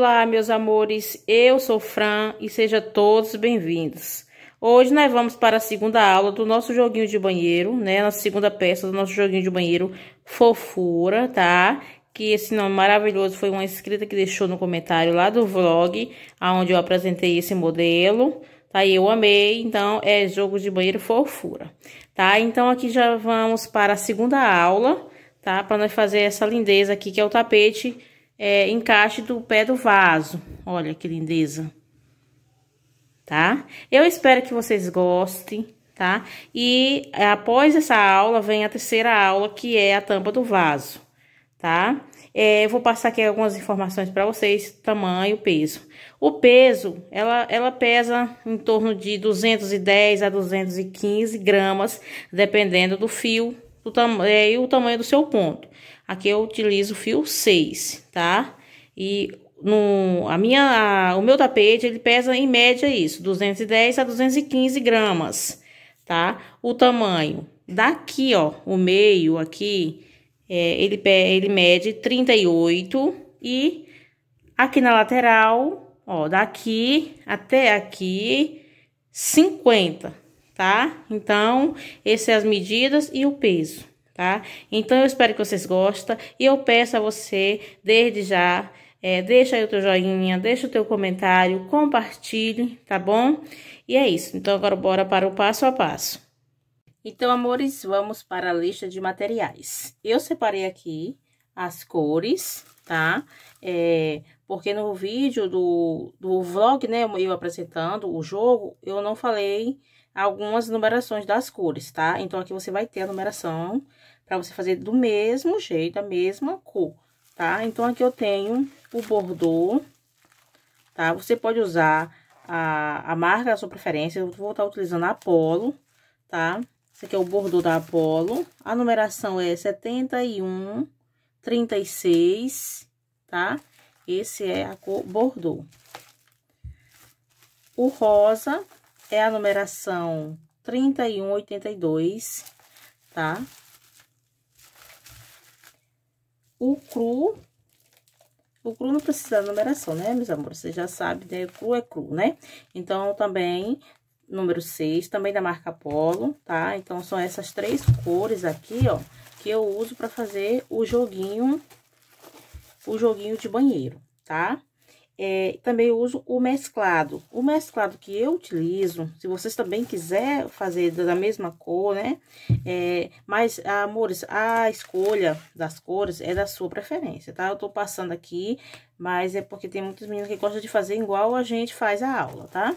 Olá, meus amores, eu sou Fran e sejam todos bem-vindos. Hoje nós vamos para a segunda aula do nosso joguinho de banheiro, né? Nossa segunda peça do nosso joguinho de banheiro, Fofura, tá? Que esse nome maravilhoso foi uma inscrita que deixou no comentário lá do vlog, aonde eu apresentei esse modelo, tá? E eu amei, então é jogo de banheiro Fofura, tá? Então aqui já vamos para a segunda aula, tá? Para nós fazer essa lindeza aqui, que é o tapete é, encaixe do pé do vaso. Olha que lindeza. Tá? Eu espero que vocês gostem, tá? E é, após essa aula, vem a terceira aula, que é a tampa do vaso, tá? É, eu vou passar aqui algumas informações para vocês, tamanho, peso. O peso, ela, ela pesa em torno de 210 a 215 gramas, dependendo do fio, do tam é, e o tamanho do seu ponto. Aqui eu utilizo fio 6, tá? E no, a minha, a, o meu tapete, ele pesa em média isso, 210 a 215 gramas, tá? O tamanho daqui, ó, o meio aqui, é, ele, ele mede 38 e aqui na lateral, ó, daqui até aqui, 50, tá? Então, essas são é as medidas e o peso tá? Então eu espero que vocês gostem e eu peço a você, desde já, é, deixa aí o teu joinha, deixa o teu comentário, compartilhe, tá bom? E é isso. Então agora bora para o passo a passo. Então, amores, vamos para a lista de materiais. Eu separei aqui as cores, tá? É, porque no vídeo do, do vlog, né, eu apresentando o jogo, eu não falei algumas numerações das cores, tá? Então, aqui você vai ter a numeração para você fazer do mesmo jeito, a mesma cor, tá? Então, aqui eu tenho o bordô, tá? Você pode usar a, a marca da sua preferência, eu vou estar tá utilizando a Apollo, tá? Esse aqui é o bordô da Apollo, a numeração é 71, 36, tá? Esse é a cor bordô. O rosa, é a numeração 3182, tá? O cru, o cru não precisa da numeração, né, meus amores? Você já sabe, né? O cru é cru, né? Então, também, número 6, também da marca Polo, tá? Então, são essas três cores aqui, ó, que eu uso pra fazer o joguinho, o joguinho de banheiro, Tá? É, também uso o mesclado. O mesclado que eu utilizo, se vocês também quiser fazer da mesma cor, né? É, mas, amores, a escolha das cores é da sua preferência, tá? Eu tô passando aqui, mas é porque tem muitas meninas que gostam de fazer igual a gente faz a aula, tá?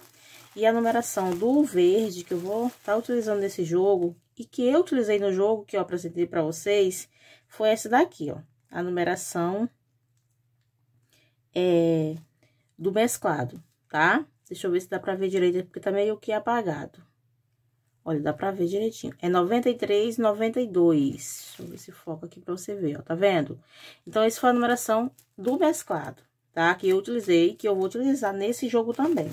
E a numeração do verde que eu vou tá utilizando nesse jogo e que eu utilizei no jogo que eu apresentei para vocês foi essa daqui, ó. A numeração é do mesclado, tá? Deixa eu ver se dá pra ver direito, porque tá meio que apagado. Olha, dá pra ver direitinho. É 93, 92. Deixa eu ver se foca aqui pra você ver, ó. Tá vendo? Então, esse foi a numeração do mesclado, tá? Que eu utilizei, que eu vou utilizar nesse jogo também,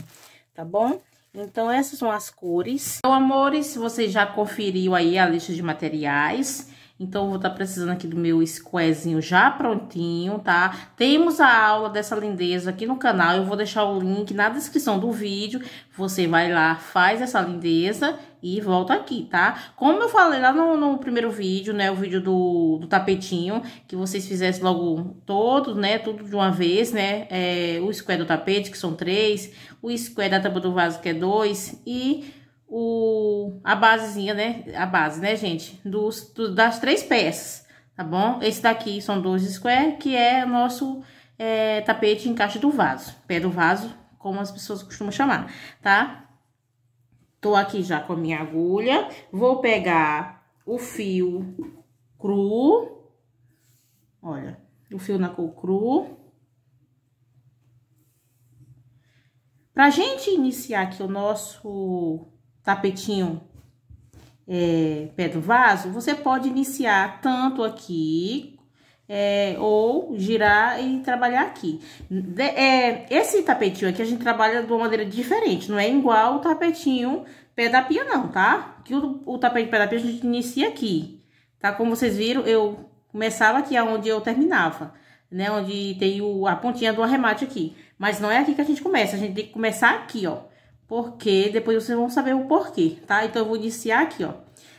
tá bom? Então, essas são as cores. Então, amores, você já conferiu aí a lista de materiais. Então, eu vou estar tá precisando aqui do meu squarezinho já prontinho, tá? Temos a aula dessa lindeza aqui no canal. Eu vou deixar o link na descrição do vídeo. Você vai lá, faz essa lindeza e volta aqui, tá? Como eu falei lá no, no primeiro vídeo, né? O vídeo do, do, tapetinho, que vocês fizessem logo todo, né? Tudo de uma vez, né? É, o square do tapete, que são três. O square da tampa do vaso, que é dois. E o, a basezinha, né? A base, né, gente? Dos, do, das três peças, tá bom? Esse daqui são dois square, que é o nosso é, tapete encaixe do vaso. Pé do vaso, como as pessoas costumam chamar, tá? Tô aqui já com a minha agulha. Vou pegar o fio cru. Olha, o fio na cor cru. Pra gente iniciar aqui o nosso tapetinho é, pé do vaso, você pode iniciar tanto aqui é, ou girar e trabalhar aqui. De, é, esse tapetinho aqui a gente trabalha de uma maneira diferente, não é igual o tapetinho pé da pia não, tá? Que o, o tapete pé da pia a gente inicia aqui, tá? Como vocês viram, eu começava aqui onde eu terminava, né? Onde tem o, a pontinha do arremate aqui. Mas não é aqui que a gente começa, a gente tem que começar aqui, ó porque depois vocês vão saber o porquê, tá? Então, eu vou iniciar aqui, ó.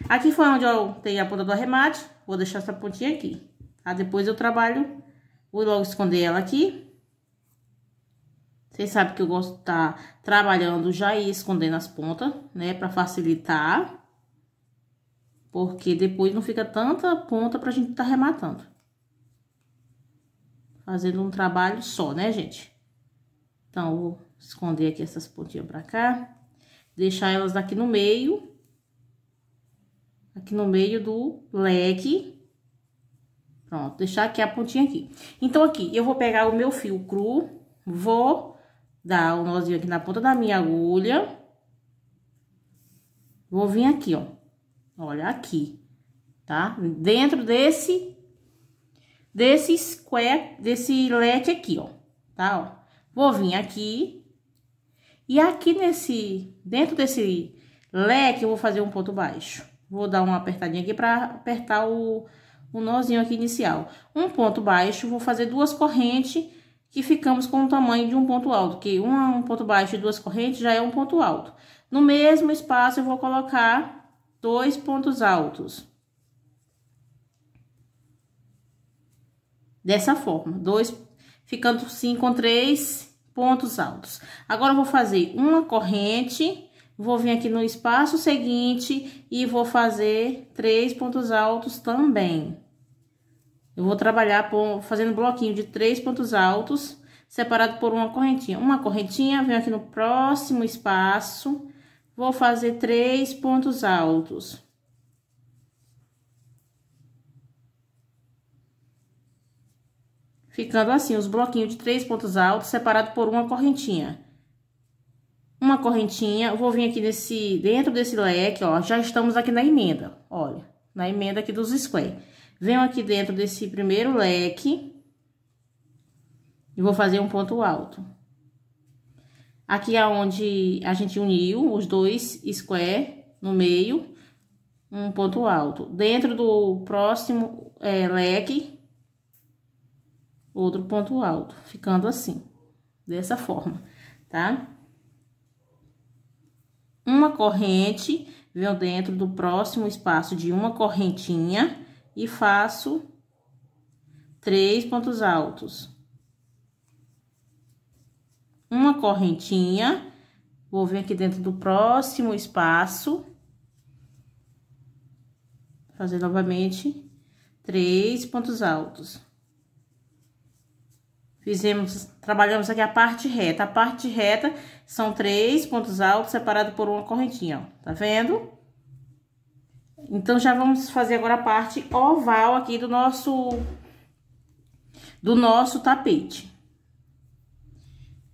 Aqui foi onde eu tenho a ponta do arremate, vou deixar essa pontinha aqui, tá? Depois eu trabalho, vou logo esconder ela aqui. Vocês sabem que eu gosto de estar tá trabalhando já e escondendo as pontas, né? Pra facilitar. Porque depois não fica tanta ponta pra gente tá rematando. Fazendo um trabalho só, né, gente? Então, vou esconder aqui essas pontinhas pra cá, deixar elas aqui no meio, aqui no meio do leque. Pronto, deixar aqui a pontinha aqui. Então, aqui, eu vou pegar o meu fio cru, vou dar o um nozinho aqui na ponta da minha agulha. Vou vir aqui, ó. Olha, aqui, tá? Dentro desse, desse square, desse leque aqui, ó. Tá, ó. Vou vir aqui, e aqui nesse, dentro desse leque, eu vou fazer um ponto baixo. Vou dar uma apertadinha aqui para apertar o, o nozinho aqui inicial. Um ponto baixo, vou fazer duas correntes que ficamos com o tamanho de um ponto alto, que um, um ponto baixo e duas correntes já é um ponto alto. No mesmo espaço, eu vou colocar dois pontos altos. Dessa forma, dois, ficando sim com três pontos altos. Agora, eu vou fazer uma corrente, vou vir aqui no espaço seguinte e vou fazer três pontos altos também. Eu vou trabalhar por, fazendo bloquinho de três pontos altos, separado por uma correntinha. Uma correntinha, venho aqui no próximo espaço, vou fazer três pontos altos. Ficando assim os bloquinhos de três pontos altos separado por uma correntinha. Uma correntinha, vou vir aqui nesse, dentro desse leque, ó, já estamos aqui na emenda, olha, na emenda aqui dos square. Venho aqui dentro desse primeiro leque e vou fazer um ponto alto. Aqui aonde é onde a gente uniu os dois square no meio, um ponto alto. Dentro do próximo é, leque, outro ponto alto, ficando assim, dessa forma, tá? Uma corrente, venho dentro do próximo espaço de uma correntinha e faço três pontos altos. Uma correntinha, vou vir aqui dentro do próximo espaço, fazer novamente três pontos altos. Fizemos, trabalhamos aqui a parte reta. A parte reta são três pontos altos separados por uma correntinha, ó. Tá vendo? Então, já vamos fazer agora a parte oval aqui do nosso, do nosso tapete.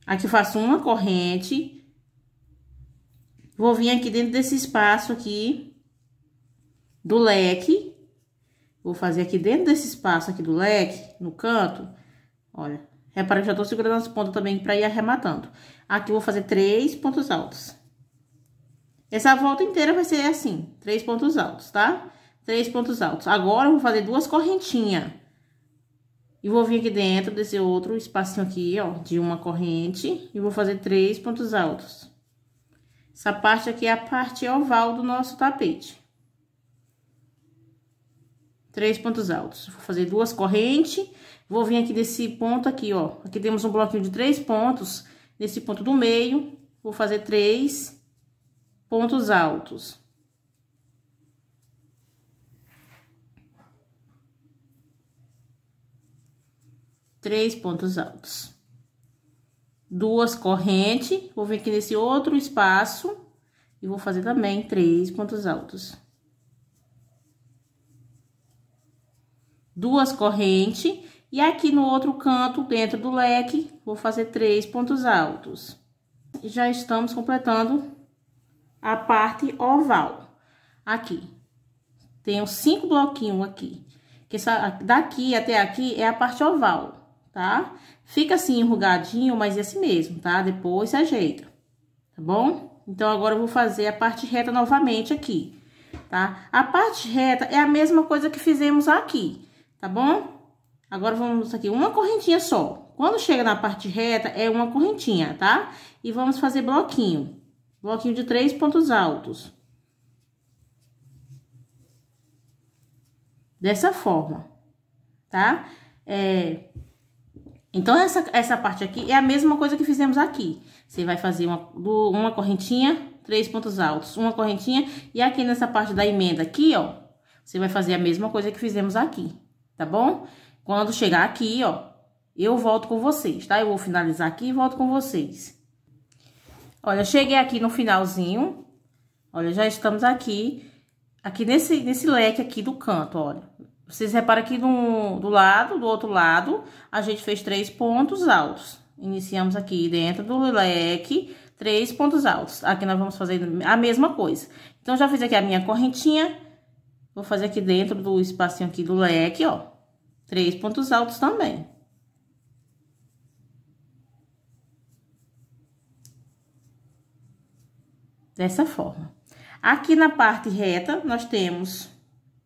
Aqui eu faço uma corrente. Vou vir aqui dentro desse espaço aqui do leque. Vou fazer aqui dentro desse espaço aqui do leque, no canto. Olha, Repara que já tô segurando as pontas também pra ir arrematando. Aqui vou fazer três pontos altos. Essa volta inteira vai ser assim, três pontos altos, tá? Três pontos altos. Agora, eu vou fazer duas correntinhas. E vou vir aqui dentro desse outro espacinho aqui, ó, de uma corrente. E vou fazer três pontos altos. Essa parte aqui é a parte oval do nosso tapete. Três pontos altos. Vou fazer duas correntes Vou vir aqui desse ponto aqui, ó. Aqui temos um bloquinho de três pontos. Nesse ponto do meio, vou fazer três pontos altos. Três pontos altos. Duas correntes. Vou vir aqui nesse outro espaço. E vou fazer também três pontos altos. Duas correntes e aqui no outro canto, dentro do leque, vou fazer três pontos altos. E já estamos completando a parte oval. Aqui. Tenho cinco bloquinhos aqui. Que essa, daqui até aqui é a parte oval, tá? Fica assim enrugadinho, mas é assim mesmo, tá? Depois se ajeita, tá bom? Então, agora eu vou fazer a parte reta novamente aqui, tá? A parte reta é a mesma coisa que fizemos aqui, Tá bom? Agora vamos aqui, uma correntinha só. Quando chega na parte reta, é uma correntinha, tá? E vamos fazer bloquinho. Bloquinho de três pontos altos. Dessa forma, tá? É... Então, essa, essa parte aqui é a mesma coisa que fizemos aqui. Você vai fazer uma, uma correntinha, três pontos altos, uma correntinha. E aqui nessa parte da emenda aqui, ó, você vai fazer a mesma coisa que fizemos aqui, Tá bom? Quando chegar aqui, ó, eu volto com vocês, tá? Eu vou finalizar aqui e volto com vocês. Olha, cheguei aqui no finalzinho. Olha, já estamos aqui. Aqui nesse, nesse leque aqui do canto, olha. Vocês reparam aqui no, do lado, do outro lado, a gente fez três pontos altos. Iniciamos aqui dentro do leque, três pontos altos. Aqui nós vamos fazer a mesma coisa. Então, já fiz aqui a minha correntinha. Vou fazer aqui dentro do espacinho aqui do leque, ó. Três pontos altos também. Dessa forma. Aqui na parte reta, nós temos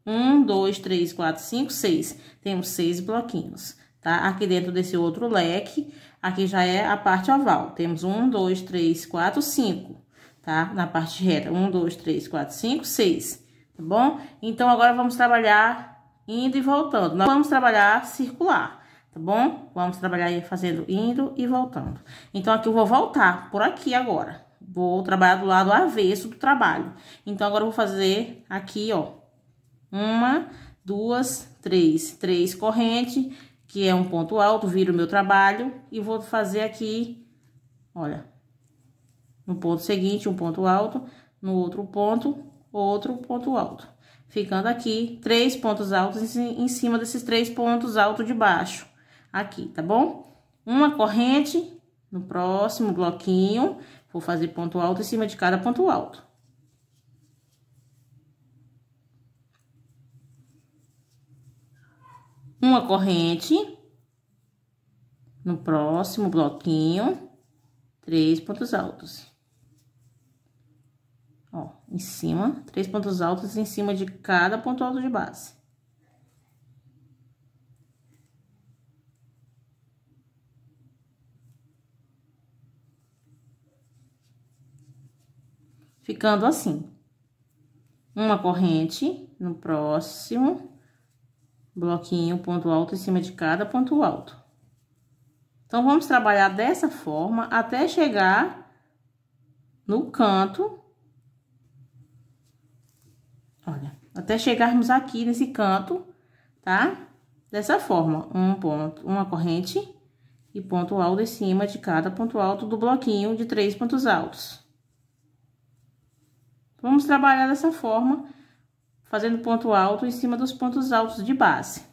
um, dois, três, quatro, cinco, seis. Temos seis bloquinhos, tá? Aqui dentro desse outro leque, aqui já é a parte oval. Temos um, dois, três, quatro, cinco, tá? Na parte reta, um, dois, três, quatro, cinco, seis, tá bom? Então, agora vamos trabalhar indo e voltando. Nós vamos trabalhar circular, tá bom? Vamos trabalhar aí fazendo indo e voltando. Então, aqui eu vou voltar por aqui agora. Vou trabalhar do lado avesso do trabalho. Então, agora eu vou fazer aqui, ó. Uma, duas, três. Três corrente, que é um ponto alto, viro o meu trabalho. E vou fazer aqui, olha. No ponto seguinte, um ponto alto. No outro ponto, outro ponto alto. Ficando aqui três pontos altos em cima desses três pontos altos de baixo. Aqui, tá bom? Uma corrente no próximo bloquinho. Vou fazer ponto alto em cima de cada ponto alto. Uma corrente no próximo bloquinho, três pontos altos. Ó, em cima, três pontos altos em cima de cada ponto alto de base. Ficando assim. Uma corrente no próximo bloquinho, ponto alto em cima de cada ponto alto. Então, vamos trabalhar dessa forma até chegar no canto Olha, até chegarmos aqui nesse canto, tá? Dessa forma, um ponto, uma corrente e ponto alto em cima de cada ponto alto do bloquinho de três pontos altos. Vamos trabalhar dessa forma, fazendo ponto alto em cima dos pontos altos de base.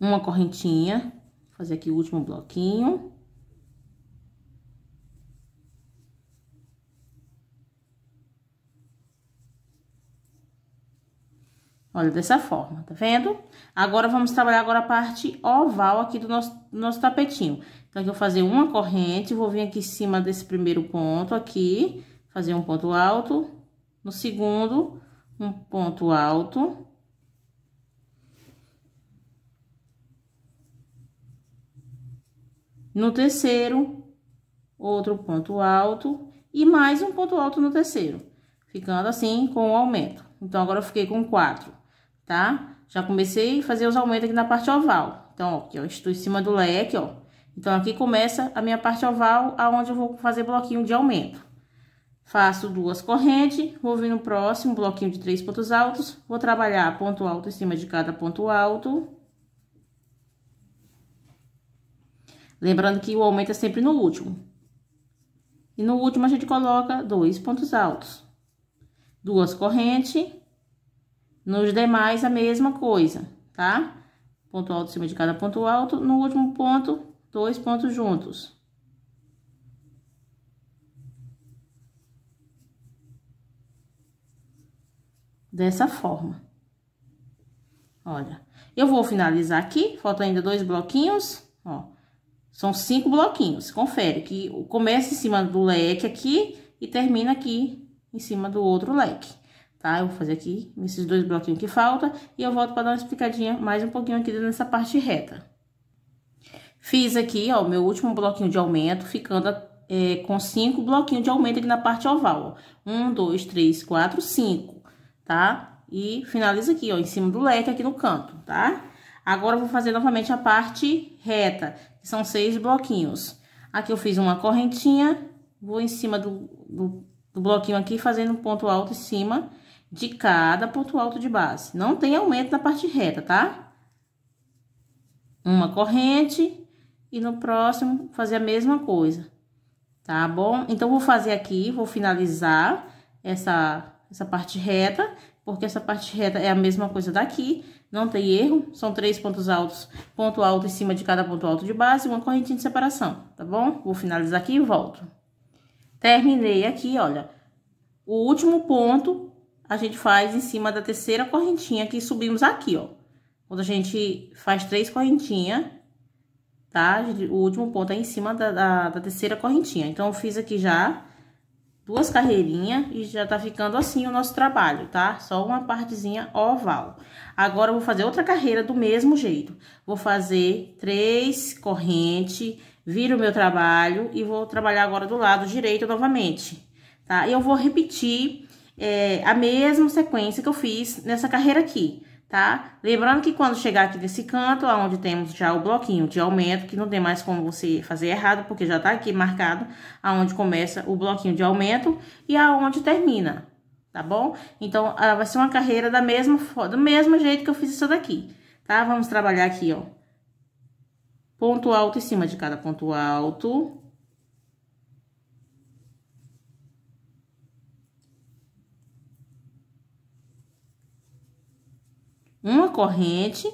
Uma correntinha, fazer aqui o último bloquinho. Olha, dessa forma, tá vendo? Agora, vamos trabalhar agora a parte oval aqui do nosso, do nosso tapetinho. Então, aqui eu vou fazer uma corrente, vou vir aqui em cima desse primeiro ponto aqui, fazer um ponto alto. No segundo, um ponto alto. No terceiro, outro ponto alto e mais um ponto alto no terceiro. Ficando assim com o aumento. Então, agora eu fiquei com quatro tá? Já comecei a fazer os aumentos aqui na parte oval. Então, ó, aqui, ó, estou em cima do leque, ó. Então, aqui começa a minha parte oval, aonde eu vou fazer bloquinho de aumento. Faço duas correntes, vou vir no próximo bloquinho de três pontos altos, vou trabalhar ponto alto em cima de cada ponto alto. Lembrando que o aumento é sempre no último. E no último, a gente coloca dois pontos altos. Duas correntes, nos demais, a mesma coisa, tá? Ponto alto em cima de cada ponto alto. No último ponto, dois pontos juntos. Dessa forma. Olha, eu vou finalizar aqui, faltam ainda dois bloquinhos, ó. São cinco bloquinhos, confere que começa em cima do leque aqui e termina aqui em cima do outro leque tá? Eu vou fazer aqui nesses dois bloquinhos que falta e eu volto para dar uma explicadinha mais um pouquinho aqui nessa parte reta. Fiz aqui, ó, meu último bloquinho de aumento, ficando é, com cinco bloquinhos de aumento aqui na parte oval, ó. Um, dois, três, quatro, cinco, tá? E finaliza aqui, ó, em cima do leque aqui no canto, tá? Agora, eu vou fazer novamente a parte reta, que são seis bloquinhos. Aqui eu fiz uma correntinha, vou em cima do, do, do bloquinho aqui, fazendo um ponto alto em cima de cada ponto alto de base. Não tem aumento na parte reta, tá? Uma corrente e no próximo fazer a mesma coisa, tá bom? Então, vou fazer aqui, vou finalizar essa, essa parte reta, porque essa parte reta é a mesma coisa daqui, não tem erro, são três pontos altos, ponto alto em cima de cada ponto alto de base, uma correntinha de separação, tá bom? Vou finalizar aqui e volto. Terminei aqui, olha, o último ponto a gente faz em cima da terceira correntinha que subimos aqui, ó. Quando a gente faz três correntinhas, tá? O último ponto é em cima da, da, da terceira correntinha. Então, eu fiz aqui já duas carreirinhas e já tá ficando assim o nosso trabalho, tá? Só uma partezinha oval. Agora, eu vou fazer outra carreira do mesmo jeito. Vou fazer três correntes, viro o meu trabalho e vou trabalhar agora do lado direito novamente, tá? E eu vou repetir é, a mesma sequência que eu fiz nessa carreira aqui, tá? Lembrando que quando chegar aqui nesse canto, onde temos já o bloquinho de aumento, que não tem mais como você fazer errado, porque já tá aqui marcado aonde começa o bloquinho de aumento e aonde termina, tá bom? Então, ah, vai ser uma carreira da mesma, do mesmo jeito que eu fiz isso daqui, tá? Vamos trabalhar aqui, ó. Ponto alto em cima de cada ponto alto, uma corrente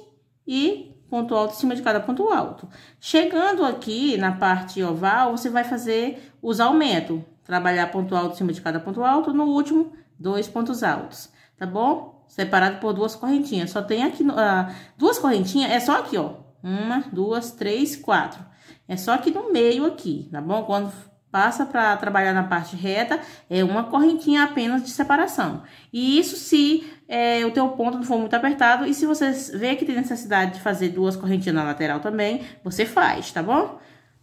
e ponto alto em cima de cada ponto alto. Chegando aqui na parte oval, você vai fazer os aumentos, trabalhar ponto alto em cima de cada ponto alto, no último, dois pontos altos, tá bom? Separado por duas correntinhas, só tem aqui, ah, duas correntinhas, é só aqui, ó, uma, duas, três, quatro. É só aqui no meio aqui, tá bom? Quando passa para trabalhar na parte reta, é uma correntinha apenas de separação. E isso se é, o teu ponto não for muito apertado. E se você vê que tem necessidade de fazer duas correntinhas na lateral também, você faz, tá bom?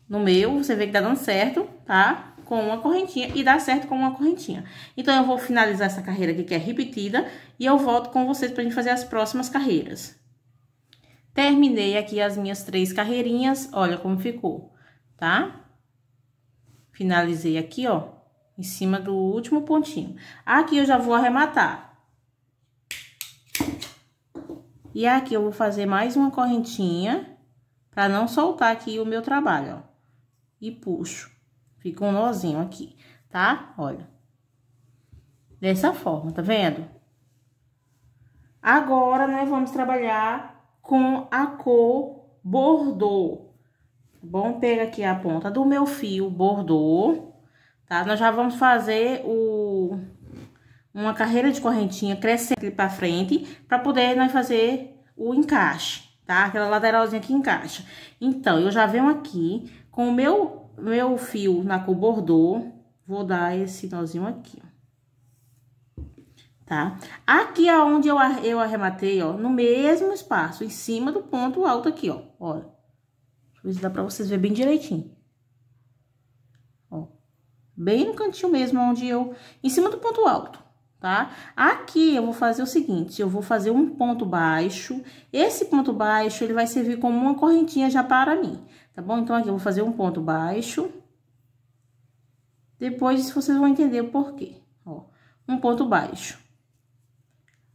No meu, você vê que tá dando certo, tá? Com uma correntinha e dá certo com uma correntinha. Então, eu vou finalizar essa carreira aqui, que é repetida, e eu volto com vocês pra gente fazer as próximas carreiras. Terminei aqui as minhas três carreirinhas, olha como ficou, tá? Finalizei aqui, ó, em cima do último pontinho. Aqui eu já vou arrematar, E aqui eu vou fazer mais uma correntinha para não soltar aqui o meu trabalho, ó. E puxo. Fica um nozinho aqui, tá? Olha. Dessa forma, tá vendo? Agora, nós né, vamos trabalhar com a cor bordô. Tá bom, pega aqui a ponta do meu fio bordô, tá? Nós já vamos fazer o uma carreira de correntinha crescendo para frente, para poder nós fazer o encaixe, tá? Aquela lateralzinha que encaixa. Então, eu já venho aqui com o meu, meu fio na cor bordô, vou dar esse nozinho aqui, tá? Aqui aonde é eu, eu arrematei, ó, no mesmo espaço, em cima do ponto alto aqui, ó, olha. Deixa eu ver se dá para vocês verem bem direitinho. bem no cantinho mesmo, onde eu... Em cima do ponto alto tá? Aqui eu vou fazer o seguinte, eu vou fazer um ponto baixo. Esse ponto baixo, ele vai servir como uma correntinha já para mim, tá bom? Então, aqui eu vou fazer um ponto baixo. Depois, vocês vão entender o porquê, ó. Um ponto baixo.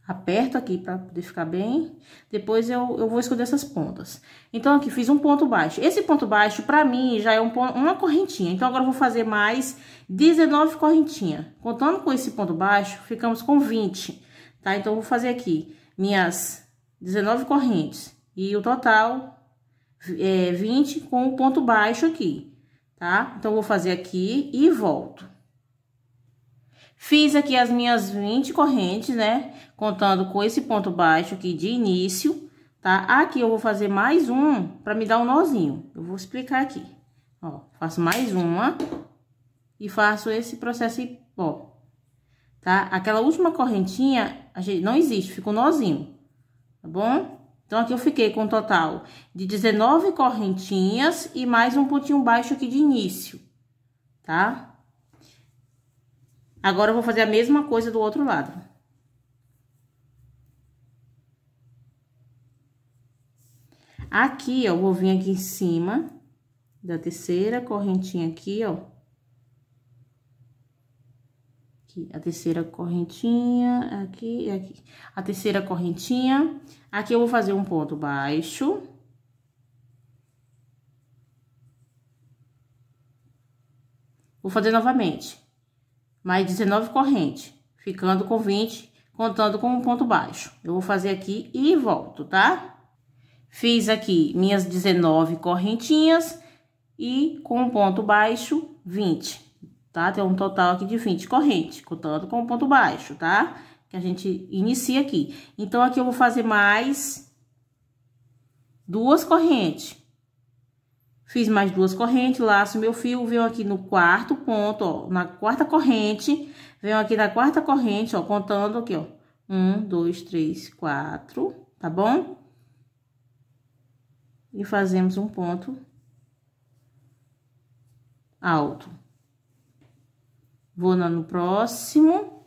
Aperto aqui para poder ficar bem. Depois eu, eu vou esconder essas pontas. Então, aqui fiz um ponto baixo. Esse ponto baixo, pra mim, já é um ponto, uma correntinha. Então, agora eu vou fazer mais 19 correntinhas. Contando com esse ponto baixo, ficamos com 20, tá? Então, eu vou fazer aqui minhas 19 correntes. E o total é 20 com o um ponto baixo aqui, tá? Então, eu vou fazer aqui e volto. Fiz aqui as minhas 20 correntes, né? contando com esse ponto baixo aqui de início, tá? Aqui eu vou fazer mais um para me dar um nozinho. Eu vou explicar aqui. Ó, faço mais uma e faço esse processo, ó, tá? Aquela última correntinha, a gente, não existe, fica um nozinho, tá bom? Então, aqui eu fiquei com um total de 19 correntinhas e mais um pontinho baixo aqui de início, tá? Agora, eu vou fazer a mesma coisa do outro lado. Aqui, ó, vou vir aqui em cima da terceira correntinha aqui, ó. Aqui, a terceira correntinha, aqui e aqui. A terceira correntinha, aqui eu vou fazer um ponto baixo. Vou fazer novamente. Mais 19 correntes, ficando com 20, contando com um ponto baixo. Eu vou fazer aqui e volto, tá? Tá? Fiz aqui minhas 19 correntinhas e com um ponto baixo, 20, tá? Tem um total aqui de 20 correntes, contando com um ponto baixo, tá? Que a gente inicia aqui. Então, aqui eu vou fazer mais duas correntes. Fiz mais duas correntes, laço meu fio, venho aqui no quarto ponto, ó, na quarta corrente, venho aqui na quarta corrente, ó, contando aqui, ó. Um, dois, três, quatro, tá bom? e fazemos um ponto alto. Vou no próximo,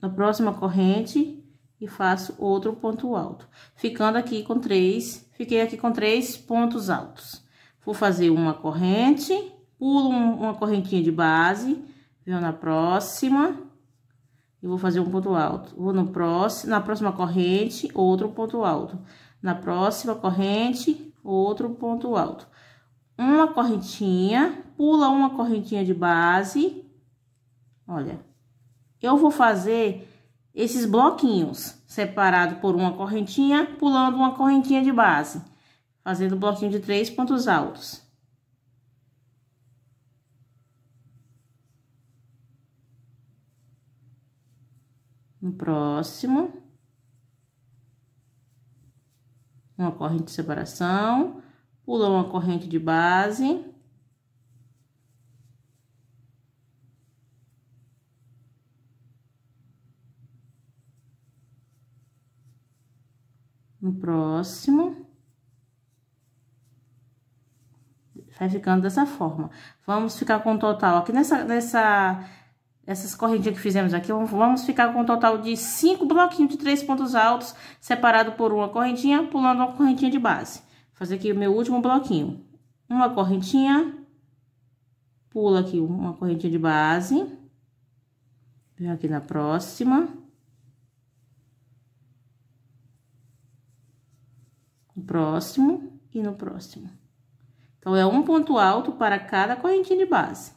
na próxima corrente e faço outro ponto alto. Ficando aqui com três, fiquei aqui com três pontos altos. Vou fazer uma corrente, pulo uma correntinha de base, venho na próxima, vou fazer um ponto alto. Vou no próximo, na próxima corrente, outro ponto alto. Na próxima corrente, outro ponto alto. Uma correntinha, pula uma correntinha de base. Olha, eu vou fazer esses bloquinhos, separado por uma correntinha, pulando uma correntinha de base. Fazendo bloquinho de três pontos altos. um próximo, uma corrente de separação, pula uma corrente de base, no próximo. Vai ficando dessa forma. Vamos ficar com o total aqui nessa, nessa essas correntinhas que fizemos aqui, vamos ficar com um total de cinco bloquinhos de três pontos altos, separado por uma correntinha, pulando uma correntinha de base. Vou fazer aqui o meu último bloquinho. Uma correntinha, pula aqui uma correntinha de base, vem aqui na próxima. No próximo e no próximo. Então, é um ponto alto para cada correntinha de base.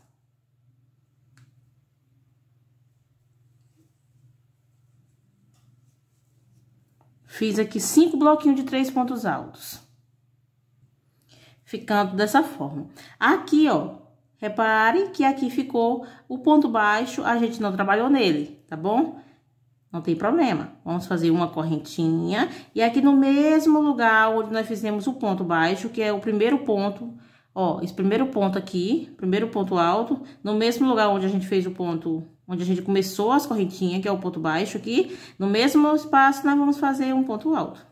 Fiz aqui cinco bloquinhos de três pontos altos. Ficando dessa forma. Aqui, ó, repare que aqui ficou o ponto baixo, a gente não trabalhou nele, tá bom? Não tem problema. Vamos fazer uma correntinha. E aqui no mesmo lugar onde nós fizemos o ponto baixo, que é o primeiro ponto, ó, esse primeiro ponto aqui, primeiro ponto alto, no mesmo lugar onde a gente fez o ponto onde a gente começou as correntinhas, que é o ponto baixo aqui, no mesmo espaço nós vamos fazer um ponto alto.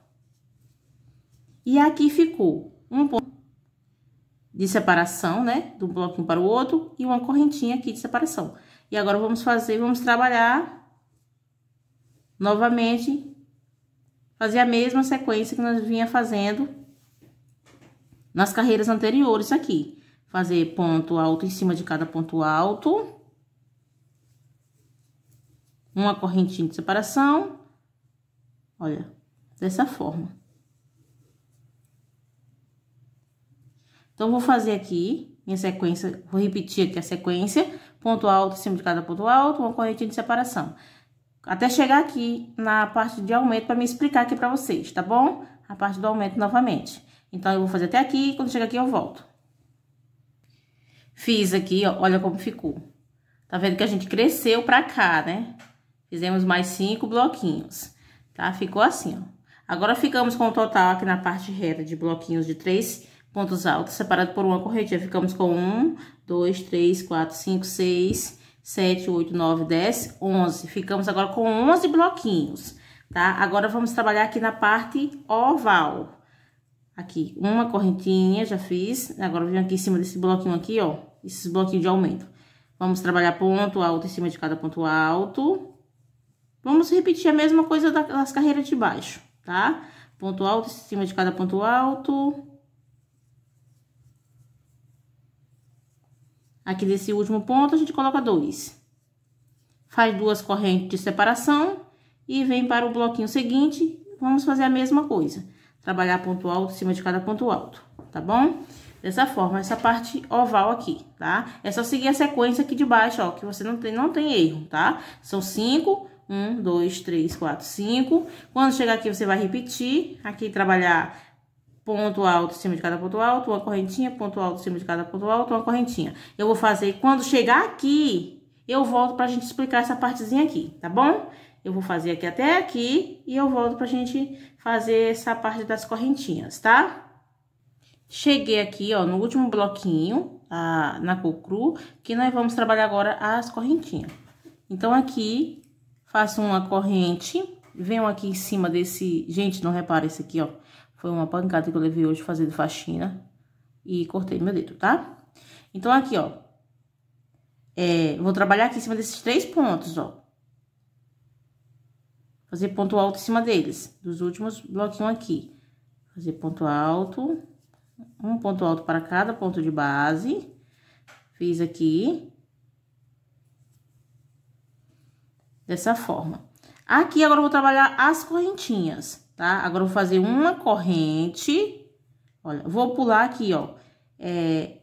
E aqui ficou um ponto de separação, né, do bloquinho para o outro, e uma correntinha aqui de separação. E agora vamos fazer, vamos trabalhar novamente, fazer a mesma sequência que nós vinha fazendo nas carreiras anteriores aqui. Fazer ponto alto em cima de cada ponto alto uma correntinha de separação. Olha, dessa forma. Então, vou fazer aqui minha sequência, vou repetir aqui a sequência, ponto alto em cima de cada ponto alto, uma correntinha de separação. Até chegar aqui na parte de aumento para me explicar aqui para vocês, tá bom? A parte do aumento novamente. Então, eu vou fazer até aqui e quando chegar aqui eu volto. Fiz aqui, ó, olha como ficou. Tá vendo que a gente cresceu pra cá, né? Fizemos mais cinco bloquinhos, tá? Ficou assim, ó. Agora, ficamos com o total aqui na parte reta de bloquinhos de três pontos altos, separado por uma correntinha. Ficamos com um, dois, três, quatro, cinco, seis, sete, oito, nove, dez, onze. Ficamos agora com onze bloquinhos, tá? Agora, vamos trabalhar aqui na parte oval. Aqui, uma correntinha, já fiz. Agora, eu venho aqui em cima desse bloquinho aqui, ó. Esses bloquinhos de aumento. Vamos trabalhar ponto alto em cima de cada ponto alto. Vamos repetir a mesma coisa das carreiras de baixo, tá? Ponto alto em cima de cada ponto alto. Aqui desse último ponto, a gente coloca dois. Faz duas correntes de separação e vem para o bloquinho seguinte. Vamos fazer a mesma coisa. Trabalhar ponto alto em cima de cada ponto alto, tá bom? Dessa forma, essa parte oval aqui, tá? É só seguir a sequência aqui de baixo, ó, que você não tem, não tem erro, tá? São cinco um, dois, três, quatro, cinco. Quando chegar aqui, você vai repetir. Aqui, trabalhar ponto alto em cima de cada ponto alto, uma correntinha, ponto alto em cima de cada ponto alto, uma correntinha. Eu vou fazer, quando chegar aqui, eu volto pra gente explicar essa partezinha aqui, tá bom? Eu vou fazer aqui até aqui e eu volto pra gente fazer essa parte das correntinhas, tá? Cheguei aqui, ó, no último bloquinho, a, ah, na cru que nós vamos trabalhar agora as correntinhas. Então, aqui, faço uma corrente, venho aqui em cima desse... Gente, não repara isso aqui, ó. Foi uma pancada que eu levei hoje fazendo faxina e cortei meu dedo, tá? Então, aqui, ó. É, vou trabalhar aqui em cima desses três pontos, ó. Fazer ponto alto em cima deles, dos últimos bloquinhos aqui. Fazer ponto alto, um ponto alto para cada ponto de base. Fiz aqui. dessa forma. Aqui agora eu vou trabalhar as correntinhas, tá? Agora eu vou fazer uma corrente, olha, vou pular aqui, ó, é,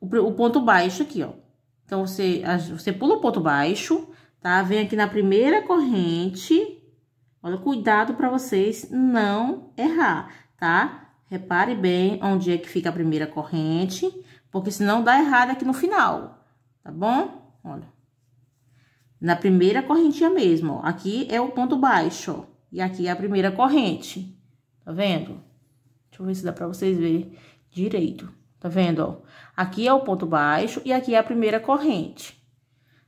o, o ponto baixo aqui, ó. Então, você, você pula o ponto baixo, tá? Vem aqui na primeira corrente, olha, cuidado para vocês não errar, tá? Repare bem onde é que fica a primeira corrente, porque senão dá errado aqui no final, tá bom? Olha na primeira correntinha mesmo, ó. Aqui é o ponto baixo, ó, e aqui é a primeira corrente, tá vendo? Deixa eu ver se dá pra vocês verem direito, tá vendo, ó? Aqui é o ponto baixo e aqui é a primeira corrente,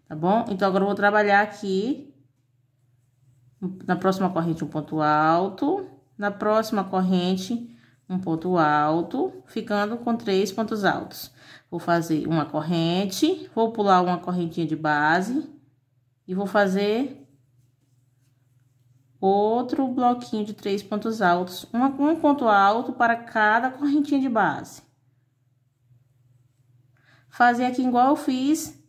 tá bom? Então, agora eu vou trabalhar aqui, na próxima corrente, um ponto alto, na próxima corrente, um ponto alto, ficando com três pontos altos. Vou fazer uma corrente, vou pular uma correntinha de base e vou fazer outro bloquinho de três pontos altos, um ponto alto para cada correntinha de base. Fazer aqui igual eu fiz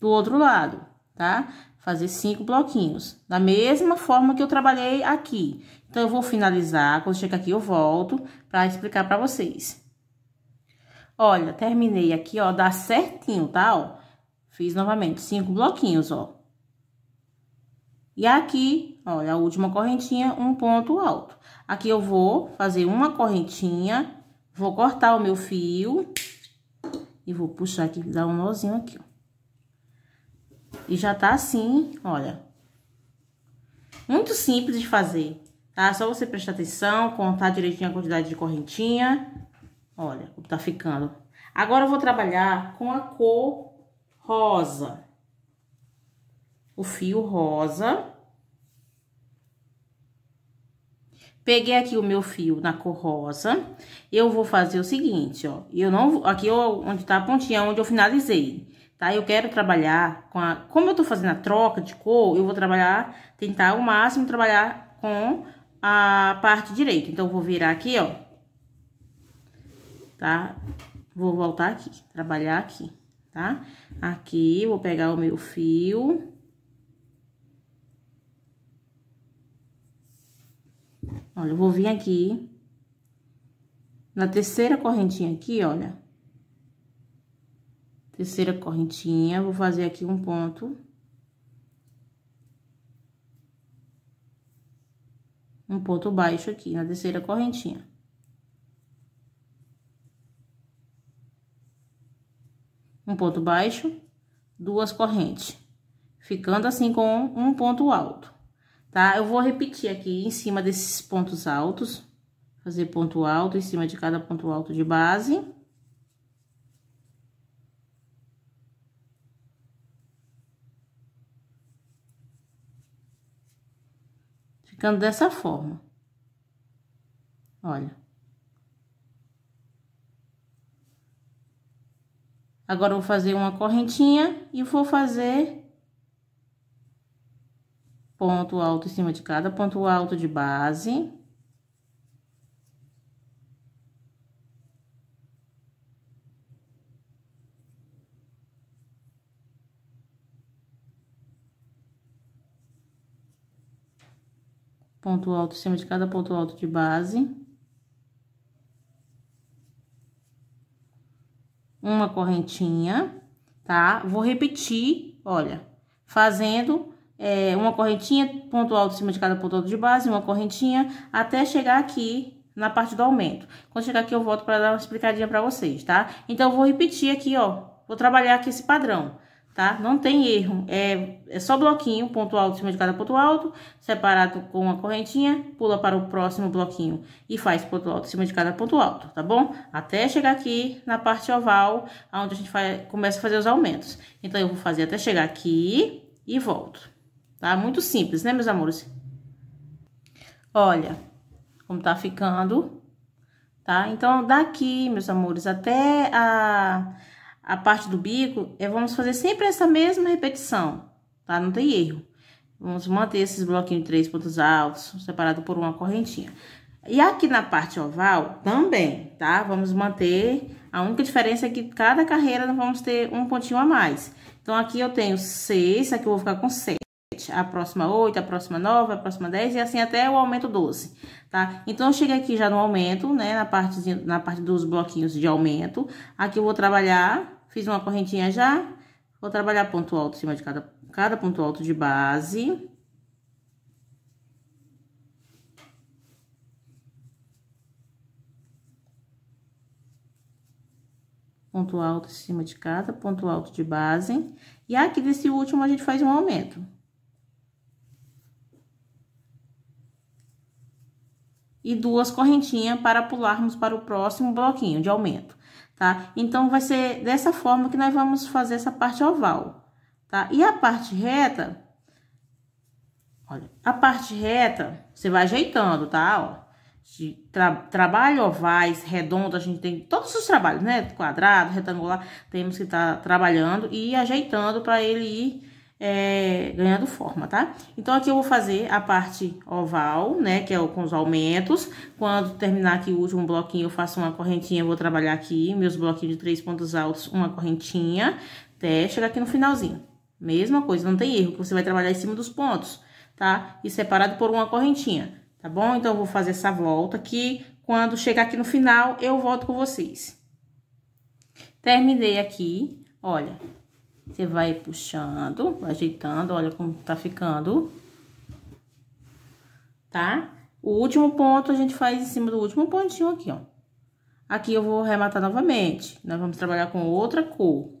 do outro lado, tá? Fazer cinco bloquinhos, da mesma forma que eu trabalhei aqui. Então, eu vou finalizar, quando chegar aqui eu volto para explicar para vocês. Olha, terminei aqui, ó, dá certinho, tá? Ó, Fiz novamente cinco bloquinhos, ó. E aqui, olha, a última correntinha, um ponto alto. Aqui eu vou fazer uma correntinha, vou cortar o meu fio e vou puxar aqui, dar um nozinho aqui, ó. E já tá assim, olha. Muito simples de fazer, tá? Só você prestar atenção, contar direitinho a quantidade de correntinha. Olha, tá ficando. Agora eu vou trabalhar com a cor rosa. O fio rosa. Peguei aqui o meu fio na cor rosa. Eu vou fazer o seguinte, ó. Eu não... Aqui é onde tá a pontinha, onde eu finalizei, tá? Eu quero trabalhar com a... Como eu tô fazendo a troca de cor, eu vou trabalhar... Tentar o máximo trabalhar com a parte direita. Então, eu vou virar aqui, ó. Tá? Vou voltar aqui, trabalhar aqui tá? Aqui, vou pegar o meu fio. Olha, eu vou vir aqui. Na terceira correntinha aqui, olha. Terceira correntinha, vou fazer aqui um ponto. Um ponto baixo aqui, na terceira correntinha. um ponto baixo, duas correntes, ficando assim com um ponto alto, tá? Eu vou repetir aqui em cima desses pontos altos, fazer ponto alto em cima de cada ponto alto de base. Ficando dessa forma. Olha. Agora, vou fazer uma correntinha e vou fazer ponto alto em cima de cada ponto alto de base. Ponto alto em cima de cada ponto alto de base. uma correntinha, tá? Vou repetir, olha, fazendo é, uma correntinha, ponto alto em cima de cada ponto alto de base, uma correntinha, até chegar aqui na parte do aumento. Quando chegar aqui, eu volto para dar uma explicadinha para vocês, tá? Então, eu vou repetir aqui, ó, vou trabalhar aqui esse padrão tá? Não tem erro, é, é só bloquinho, ponto alto em cima de cada ponto alto, separado com uma correntinha, pula para o próximo bloquinho e faz ponto alto em cima de cada ponto alto, tá bom? Até chegar aqui na parte oval, onde a gente faz, começa a fazer os aumentos. Então, eu vou fazer até chegar aqui e volto, tá? Muito simples, né, meus amores? Olha como tá ficando, tá? Então, daqui, meus amores, até a a parte do bico, é, vamos fazer sempre essa mesma repetição, tá? Não tem erro. Vamos manter esses bloquinhos de três pontos altos, separado por uma correntinha. E aqui na parte oval, também, tá? Vamos manter... A única diferença é que cada carreira nós vamos ter um pontinho a mais. Então, aqui eu tenho seis, aqui eu vou ficar com sete. A próxima oito, a próxima nove, a próxima dez e assim até o aumento doze, tá? Então, eu cheguei aqui já no aumento, né? Na parte, na parte dos bloquinhos de aumento. Aqui eu vou trabalhar Fiz uma correntinha já. Vou trabalhar ponto alto em cima de cada, cada ponto alto de base. Ponto alto em cima de cada ponto alto de base. E aqui desse último, a gente faz um aumento. E duas correntinhas para pularmos para o próximo bloquinho de aumento tá? Então, vai ser dessa forma que nós vamos fazer essa parte oval, tá? E a parte reta, olha, a parte reta, você vai ajeitando, tá? Ó, tra trabalho ovais, redondo, a gente tem todos os trabalhos, né? Quadrado, retangular, temos que estar tá trabalhando e ajeitando para ele ir é, ganhando forma, tá? Então, aqui eu vou fazer a parte oval, né, que é com os aumentos. Quando terminar aqui o último bloquinho, eu faço uma correntinha, vou trabalhar aqui meus bloquinhos de três pontos altos, uma correntinha, até chegar aqui no finalzinho. Mesma coisa, não tem erro, que você vai trabalhar em cima dos pontos, tá? E separado por uma correntinha, tá bom? Então, eu vou fazer essa volta aqui. Quando chegar aqui no final, eu volto com vocês. Terminei aqui, olha, você vai puxando, ajeitando, olha como tá ficando. Tá? O último ponto a gente faz em cima do último pontinho aqui, ó. Aqui eu vou arrematar novamente. Nós vamos trabalhar com outra cor.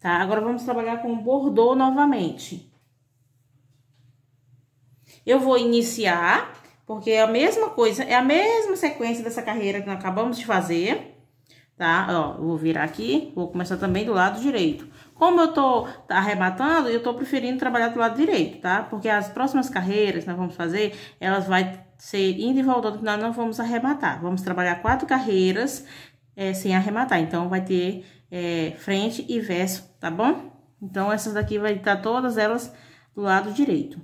Tá? Agora vamos trabalhar com bordô novamente. Eu vou iniciar, porque é a mesma coisa, é a mesma sequência dessa carreira que nós acabamos de fazer tá? Ó, vou virar aqui, vou começar também do lado direito. Como eu tô arrematando, eu tô preferindo trabalhar do lado direito, tá? Porque as próximas carreiras que nós vamos fazer, elas vai ser indo e voltando, nós não vamos arrematar. Vamos trabalhar quatro carreiras é, sem arrematar. Então, vai ter é, frente e verso, tá bom? Então, essas daqui vai estar todas elas do lado direito.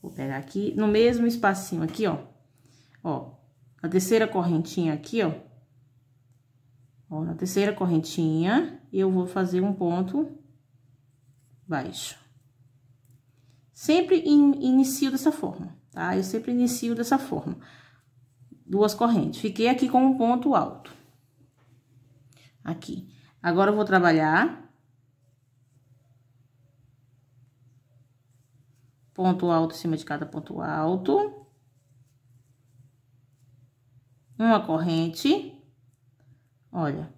Vou pegar aqui, no mesmo espacinho aqui, ó. Ó, na terceira correntinha aqui, ó. Ó, na terceira correntinha, eu vou fazer um ponto baixo. Sempre in, inicio dessa forma, tá? Eu sempre inicio dessa forma. Duas correntes. Fiquei aqui com um ponto alto. Aqui. Agora, eu vou trabalhar... Ponto alto em cima de cada ponto alto uma corrente. Olha.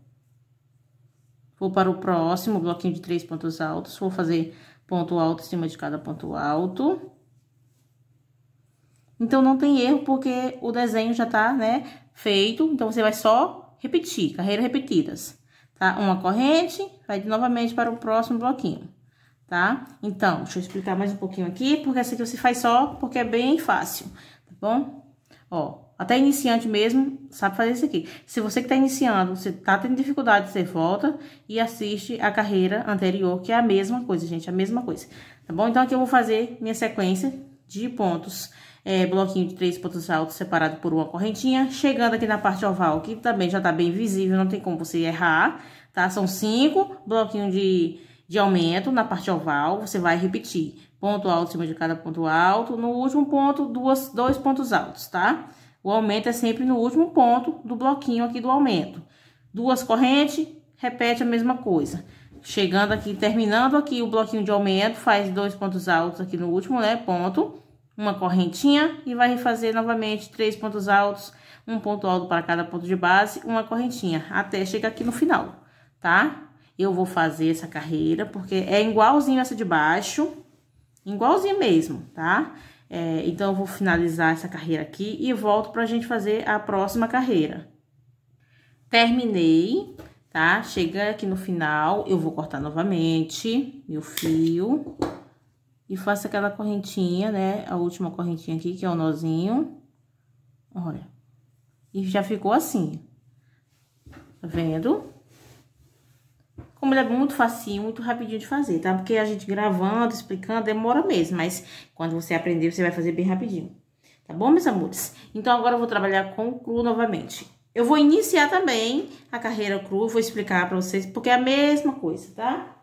Vou para o próximo bloquinho de três pontos altos. Vou fazer ponto alto em cima de cada ponto alto. Então, não tem erro, porque o desenho já tá, né, feito. Então, você vai só repetir, carreira repetidas, tá? Uma corrente, vai novamente para o próximo bloquinho, tá? Então, deixa eu explicar mais um pouquinho aqui, porque essa aqui você faz só, porque é bem fácil, tá bom? Ó, até iniciante mesmo sabe fazer isso aqui. Se você que está iniciando, você está tendo dificuldade, você volta e assiste a carreira anterior, que é a mesma coisa, gente, a mesma coisa. Tá bom? Então, aqui eu vou fazer minha sequência de pontos, é, bloquinho de três pontos altos separado por uma correntinha. Chegando aqui na parte oval, que também já está bem visível, não tem como você errar, tá? São cinco bloquinhos de, de aumento na parte oval, você vai repetir. Ponto alto em cima de cada ponto alto. No último ponto, duas, dois pontos altos, Tá? O aumento é sempre no último ponto do bloquinho aqui do aumento. Duas correntes, repete a mesma coisa. Chegando aqui, terminando aqui o bloquinho de aumento, faz dois pontos altos aqui no último, né, ponto. Uma correntinha e vai fazer novamente três pontos altos, um ponto alto para cada ponto de base, uma correntinha, até chegar aqui no final, tá? Eu vou fazer essa carreira, porque é igualzinho essa de baixo, igualzinho mesmo, tá? Tá? É, então, eu vou finalizar essa carreira aqui e volto para a gente fazer a próxima carreira. Terminei, tá? Chega aqui no final, eu vou cortar novamente meu fio e faço aquela correntinha, né? A última correntinha aqui, que é o nozinho. Olha. E já ficou assim. Tá vendo? Como ele é muito facinho, muito rapidinho de fazer, tá? Porque a gente gravando, explicando, demora mesmo. Mas quando você aprender, você vai fazer bem rapidinho. Tá bom, meus amores? Então, agora eu vou trabalhar com o cru novamente. Eu vou iniciar também a carreira cru, vou explicar pra vocês, porque é a mesma coisa, tá?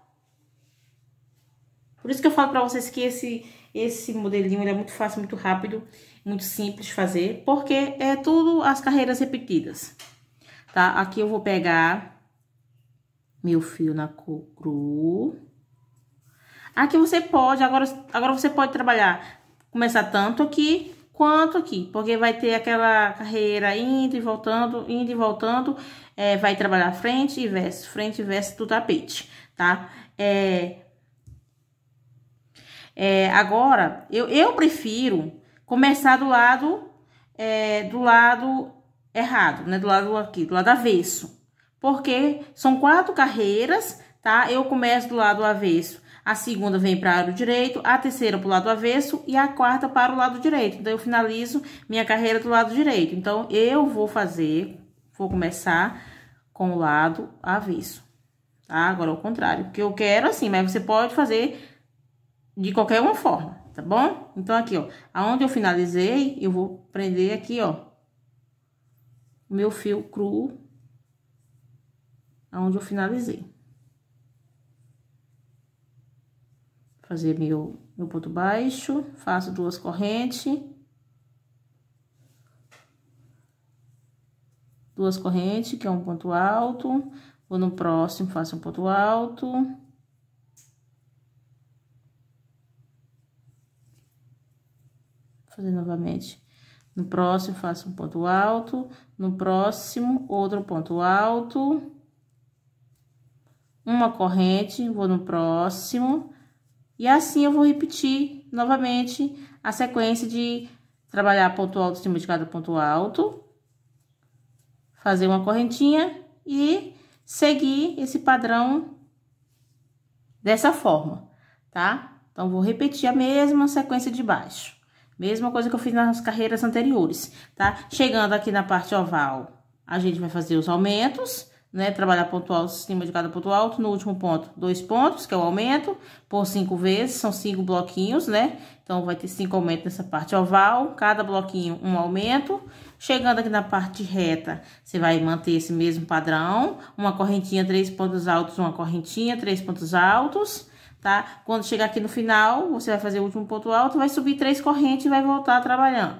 Por isso que eu falo pra vocês que esse, esse modelinho é muito fácil, muito rápido, muito simples de fazer, porque é tudo as carreiras repetidas, tá? Aqui eu vou pegar meu fio na cor cru. Aqui você pode, agora, agora você pode trabalhar, começar tanto aqui quanto aqui, porque vai ter aquela carreira indo e voltando, indo e voltando, é, vai trabalhar frente e verso, frente e verso do tapete, tá? É, é, agora, eu, eu prefiro começar do lado, é, do lado errado, né? Do lado aqui, do lado avesso, porque são quatro carreiras, tá? Eu começo do lado avesso, a segunda vem para o lado direito, a terceira para o lado avesso e a quarta para o lado direito. Então, eu finalizo minha carreira do lado direito. Então, eu vou fazer, vou começar com o lado avesso, tá? Agora, ao contrário, porque eu quero assim, mas você pode fazer de qualquer uma forma, tá bom? Então, aqui, ó, aonde eu finalizei, eu vou prender aqui, ó, o meu fio cru aonde eu finalizei. Fazer meu, meu ponto baixo, faço duas correntes. Duas correntes, que é um ponto alto. Vou no próximo, faço um ponto alto. fazer novamente. No próximo, faço um ponto alto. No próximo, outro ponto alto uma corrente, vou no próximo, e assim eu vou repetir novamente a sequência de trabalhar ponto alto em cima de cada ponto alto, fazer uma correntinha e seguir esse padrão dessa forma, tá? Então, vou repetir a mesma sequência de baixo. Mesma coisa que eu fiz nas carreiras anteriores, tá? Chegando aqui na parte oval, a gente vai fazer os aumentos né? Trabalhar ponto alto, cima de cada ponto alto. No último ponto, dois pontos, que é o aumento, por cinco vezes, são cinco bloquinhos, né? Então, vai ter cinco aumentos nessa parte oval, cada bloquinho um aumento. Chegando aqui na parte reta, você vai manter esse mesmo padrão. Uma correntinha, três pontos altos, uma correntinha, três pontos altos tá? Quando chegar aqui no final, você vai fazer o último ponto alto, vai subir três correntes e vai voltar trabalhando.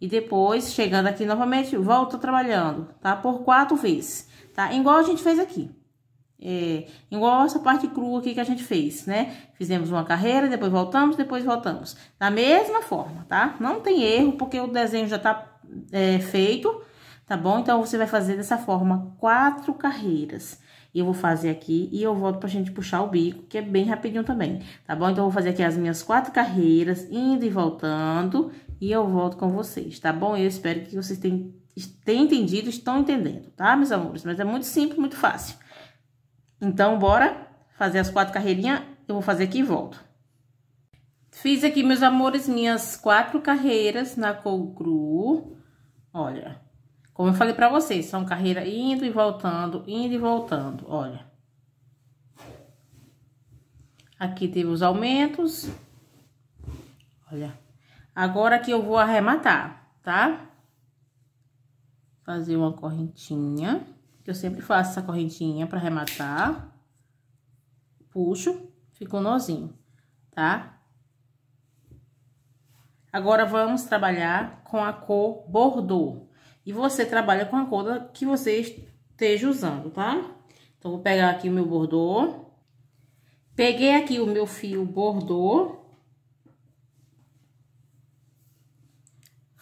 E depois, chegando aqui novamente, volta trabalhando, tá? Por quatro vezes tá? Igual a gente fez aqui. É, igual essa parte crua aqui que a gente fez, né? Fizemos uma carreira, depois voltamos, depois voltamos. Da mesma forma, tá? Não tem erro, porque o desenho já tá é, feito, tá bom? Então, você vai fazer dessa forma quatro carreiras. Eu vou fazer aqui e eu volto pra gente puxar o bico, que é bem rapidinho também, tá bom? Então, eu vou fazer aqui as minhas quatro carreiras, indo e voltando, e eu volto com vocês, tá bom? Eu espero que vocês tenham têm entendido, estão entendendo, tá, meus amores? Mas é muito simples, muito fácil. Então, bora fazer as quatro carreirinhas. Eu vou fazer aqui e volto. Fiz aqui, meus amores, minhas quatro carreiras na Colgru. Olha, como eu falei pra vocês, são carreira indo e voltando, indo e voltando, olha. Aqui teve os aumentos. Olha. Agora que eu vou arrematar, tá? fazer uma correntinha, que eu sempre faço essa correntinha para arrematar. Puxo, fica um nozinho, tá? Agora, vamos trabalhar com a cor bordô. E você trabalha com a cor que você esteja usando, tá? Então, vou pegar aqui o meu bordô. Peguei aqui o meu fio bordô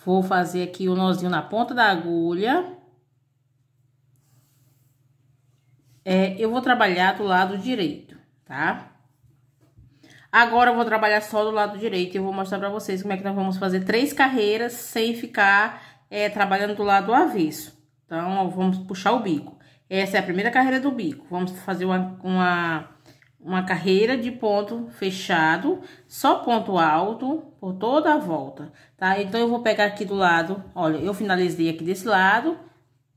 Vou fazer aqui o um nozinho na ponta da agulha. É, eu vou trabalhar do lado direito, tá? Agora eu vou trabalhar só do lado direito e eu vou mostrar pra vocês como é que nós vamos fazer três carreiras sem ficar é, trabalhando do lado avesso. Então, vamos puxar o bico. Essa é a primeira carreira do bico. Vamos fazer uma, uma uma carreira de ponto fechado, só ponto alto por toda a volta, tá? Então, eu vou pegar aqui do lado, olha, eu finalizei aqui desse lado,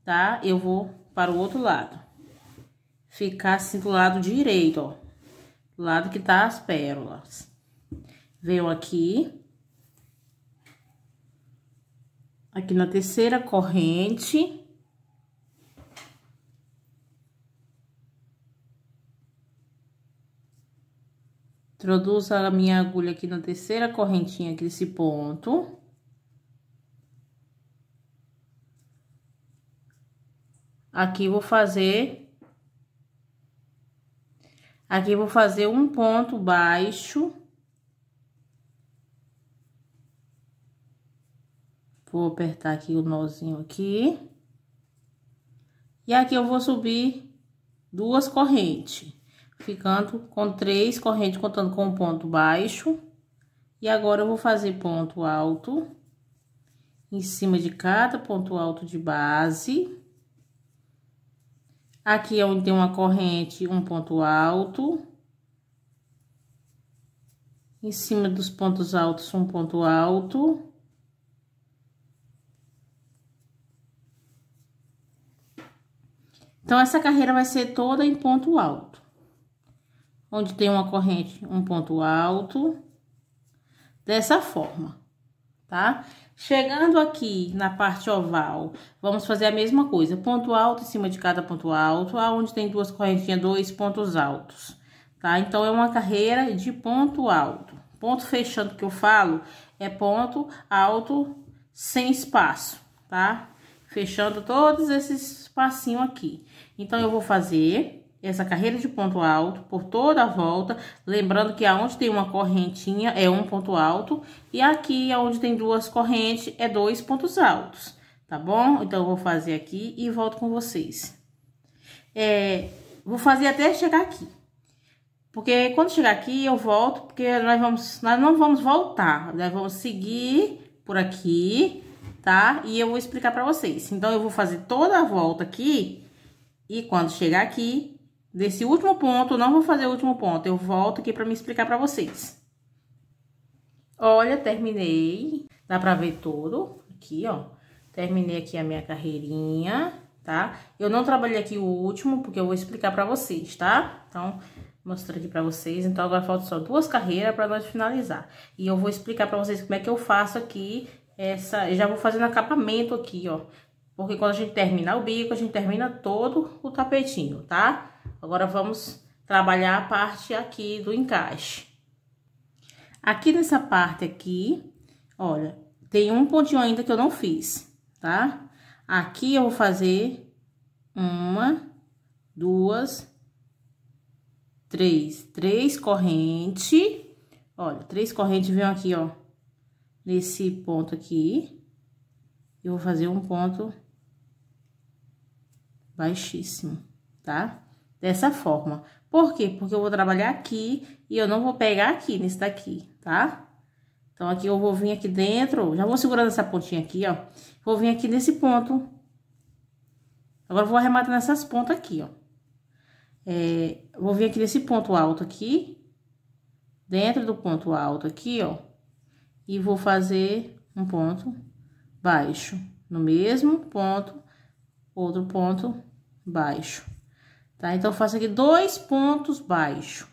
tá? Eu vou para o outro lado. Ficar assim do lado direito, ó. Do lado que tá as pérolas. Venho aqui. Aqui na terceira corrente. introduzo a minha agulha aqui na terceira correntinha aqui desse ponto. Aqui vou fazer... Aqui vou fazer um ponto baixo. Vou apertar aqui o nozinho aqui. E aqui eu vou subir duas correntes ficando com três correntes contando com um ponto baixo. E agora eu vou fazer ponto alto em cima de cada ponto alto de base. Aqui é onde tem uma corrente, um ponto alto. Em cima dos pontos altos, um ponto alto. Então, essa carreira vai ser toda em ponto alto onde tem uma corrente, um ponto alto, dessa forma, tá? Chegando aqui na parte oval, vamos fazer a mesma coisa, ponto alto em cima de cada ponto alto, aonde tem duas correntinhas, dois pontos altos, tá? Então, é uma carreira de ponto alto. Ponto fechando que eu falo é ponto alto sem espaço, tá? Fechando todos esses espacinhos aqui. Então, eu vou fazer essa carreira de ponto alto por toda a volta, lembrando que aonde tem uma correntinha é um ponto alto e aqui aonde tem duas correntes é dois pontos altos, tá bom? Então eu vou fazer aqui e volto com vocês. É, vou fazer até chegar aqui. Porque quando chegar aqui eu volto, porque nós vamos nós não vamos voltar, nós vamos seguir por aqui, tá? E eu vou explicar para vocês. Então eu vou fazer toda a volta aqui e quando chegar aqui, Desse último ponto, não vou fazer o último ponto, eu volto aqui pra me explicar pra vocês. Olha, terminei. Dá pra ver tudo. Aqui, ó. Terminei aqui a minha carreirinha, tá? Eu não trabalhei aqui o último, porque eu vou explicar pra vocês, tá? Então, mostrei aqui pra vocês. Então, agora falta só duas carreiras pra nós finalizar. E eu vou explicar pra vocês como é que eu faço aqui essa... Eu já vou fazendo acabamento aqui, ó. Porque quando a gente terminar o bico, a gente termina todo o tapetinho, tá? Agora vamos trabalhar a parte aqui do encaixe. Aqui nessa parte aqui, olha, tem um pontinho ainda que eu não fiz, tá? Aqui eu vou fazer uma, duas, três, três corrente. Olha, três correntes vêm aqui, ó, nesse ponto aqui. Eu vou fazer um ponto baixíssimo, tá? dessa forma. Por quê? Porque eu vou trabalhar aqui e eu não vou pegar aqui nesse daqui, tá? Então, aqui eu vou vir aqui dentro, já vou segurando essa pontinha aqui, ó. Vou vir aqui nesse ponto. Agora, vou arrematar nessas pontas aqui, ó. É, vou vir aqui nesse ponto alto aqui. Dentro do ponto alto aqui, ó. E vou fazer um ponto baixo. No mesmo ponto, outro ponto baixo tá? Então, faço aqui dois pontos baixo,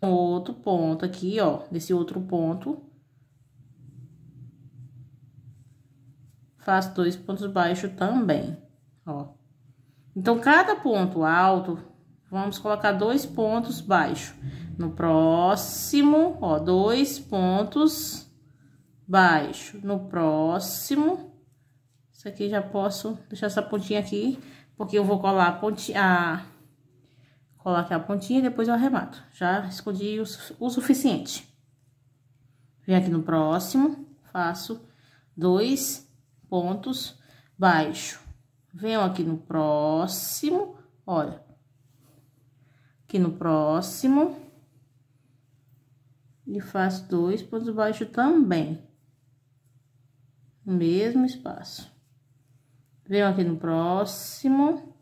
Outro ponto aqui, ó, desse outro ponto. Faço dois pontos baixos também, ó. Então, cada ponto alto, vamos colocar dois pontos baixos. No próximo, ó, dois pontos baixo. No próximo, isso aqui já posso deixar essa pontinha aqui, porque eu vou colar a pontinha... A colar aqui a pontinha e depois eu arremato. Já escondi o, o suficiente. Vem aqui no próximo, faço dois pontos baixo. Venho aqui no próximo, olha. Aqui no próximo. E faço dois pontos baixo também. No mesmo espaço. Venho aqui no próximo.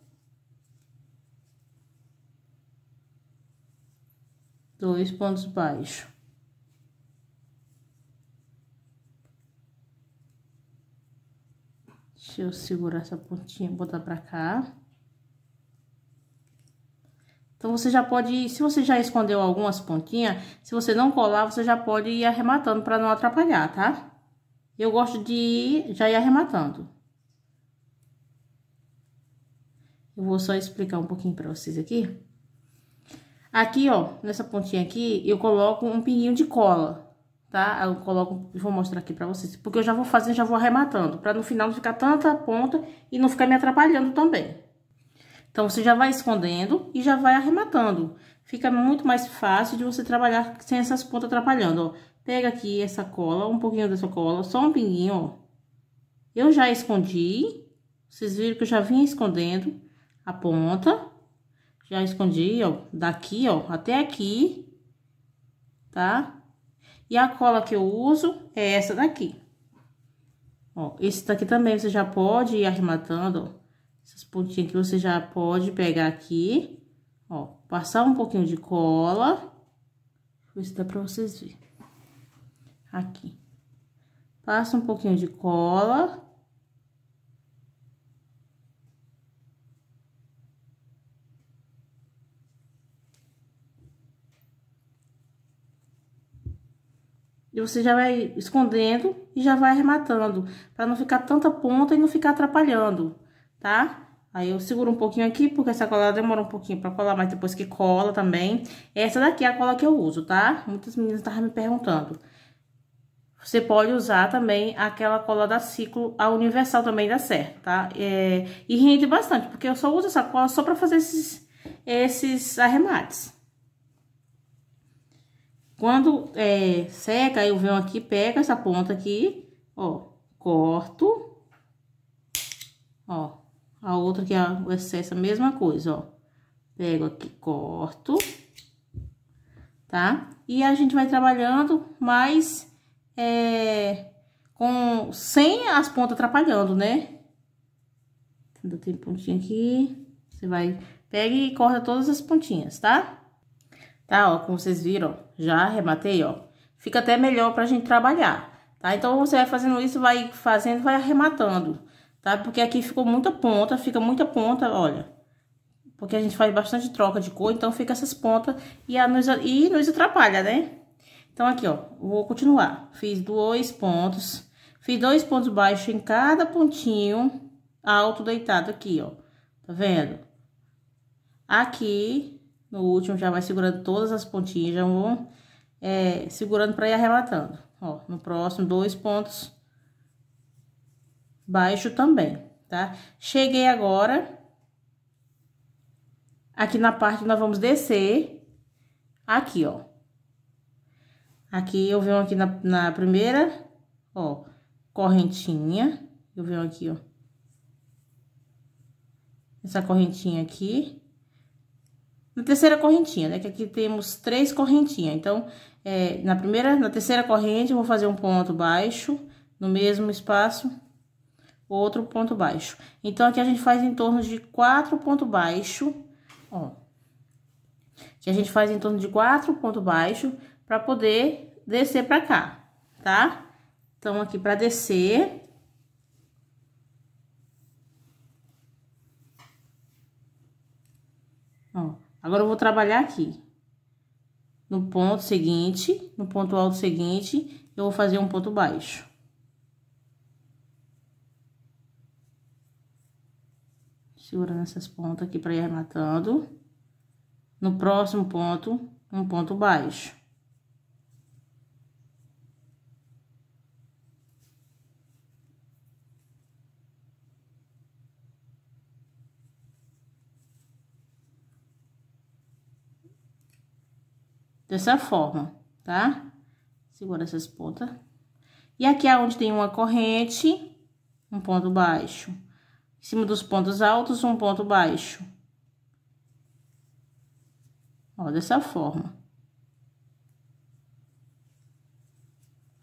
dois pontos baixos. Deixa eu segurar essa pontinha e botar pra cá. Então, você já pode, se você já escondeu algumas pontinhas, se você não colar, você já pode ir arrematando pra não atrapalhar, tá? Eu gosto de já ir arrematando. Eu vou só explicar um pouquinho pra vocês aqui. Aqui, ó, nessa pontinha aqui, eu coloco um pinguinho de cola, tá? Eu coloco, vou mostrar aqui pra vocês, porque eu já vou fazendo, já vou arrematando, pra no final não ficar tanta ponta e não ficar me atrapalhando também. Então, você já vai escondendo e já vai arrematando. Fica muito mais fácil de você trabalhar sem essas pontas atrapalhando, ó. Pega aqui essa cola, um pouquinho dessa cola, só um pinguinho, ó. Eu já escondi, vocês viram que eu já vinha escondendo a ponta. Já escondi, ó, daqui, ó, até aqui, tá? E a cola que eu uso é essa daqui. Ó, esse daqui também você já pode ir arrematando, ó. Essas pontinhas que você já pode pegar aqui, ó, passar um pouquinho de cola. Deixa eu ver se dá pra vocês verem. Aqui. Passa um pouquinho de cola E você já vai escondendo e já vai arrematando, para não ficar tanta ponta e não ficar atrapalhando, tá? Aí eu seguro um pouquinho aqui, porque essa cola demora um pouquinho pra colar, mas depois que cola também. Essa daqui é a cola que eu uso, tá? Muitas meninas estavam me perguntando. Você pode usar também aquela cola da Ciclo, a Universal também dá certo, tá? É, e rende bastante, porque eu só uso essa cola só pra fazer esses, esses arremates. Quando é, seca, eu venho aqui, pego essa ponta aqui, ó, corto, ó, a outra que é o excesso, a mesma coisa, ó. Pego aqui, corto, tá? E a gente vai trabalhando mais, é, com, sem as pontas atrapalhando, né? Tem pontinha aqui, você vai, pega e corta todas as pontinhas, tá? Tá, ó, como vocês viram, ó. Já arrematei, ó. Fica até melhor pra gente trabalhar, tá? Então, você vai fazendo isso, vai fazendo, vai arrematando, tá? Porque aqui ficou muita ponta, fica muita ponta, olha. Porque a gente faz bastante troca de cor, então fica essas pontas e, a nos, e nos atrapalha, né? Então, aqui, ó, vou continuar. Fiz dois pontos, fiz dois pontos baixos em cada pontinho alto deitado aqui, ó. Tá vendo? Aqui, no último já vai segurando todas as pontinhas, já vou é, segurando para ir arrematando. Ó, no próximo, dois pontos baixo também, tá? Cheguei agora aqui na parte nós vamos descer aqui, ó. Aqui eu venho aqui na, na primeira, ó, correntinha, eu venho aqui, ó. Essa correntinha aqui, na terceira correntinha, né? Que aqui temos três correntinhas. Então, é, na primeira, na terceira corrente, eu vou fazer um ponto baixo no mesmo espaço, outro ponto baixo. Então, aqui a gente faz em torno de quatro pontos baixo, ó. Que a gente faz em torno de quatro pontos baixo para poder descer para cá, tá? Então, aqui para descer, Agora, eu vou trabalhar aqui. No ponto seguinte, no ponto alto seguinte, eu vou fazer um ponto baixo. Segura nessas pontas aqui para ir armatando. No próximo ponto, um ponto baixo. dessa forma, tá? Segura essas pontas. E aqui é onde tem uma corrente, um ponto baixo. Em cima dos pontos altos, um ponto baixo. Ó, dessa forma.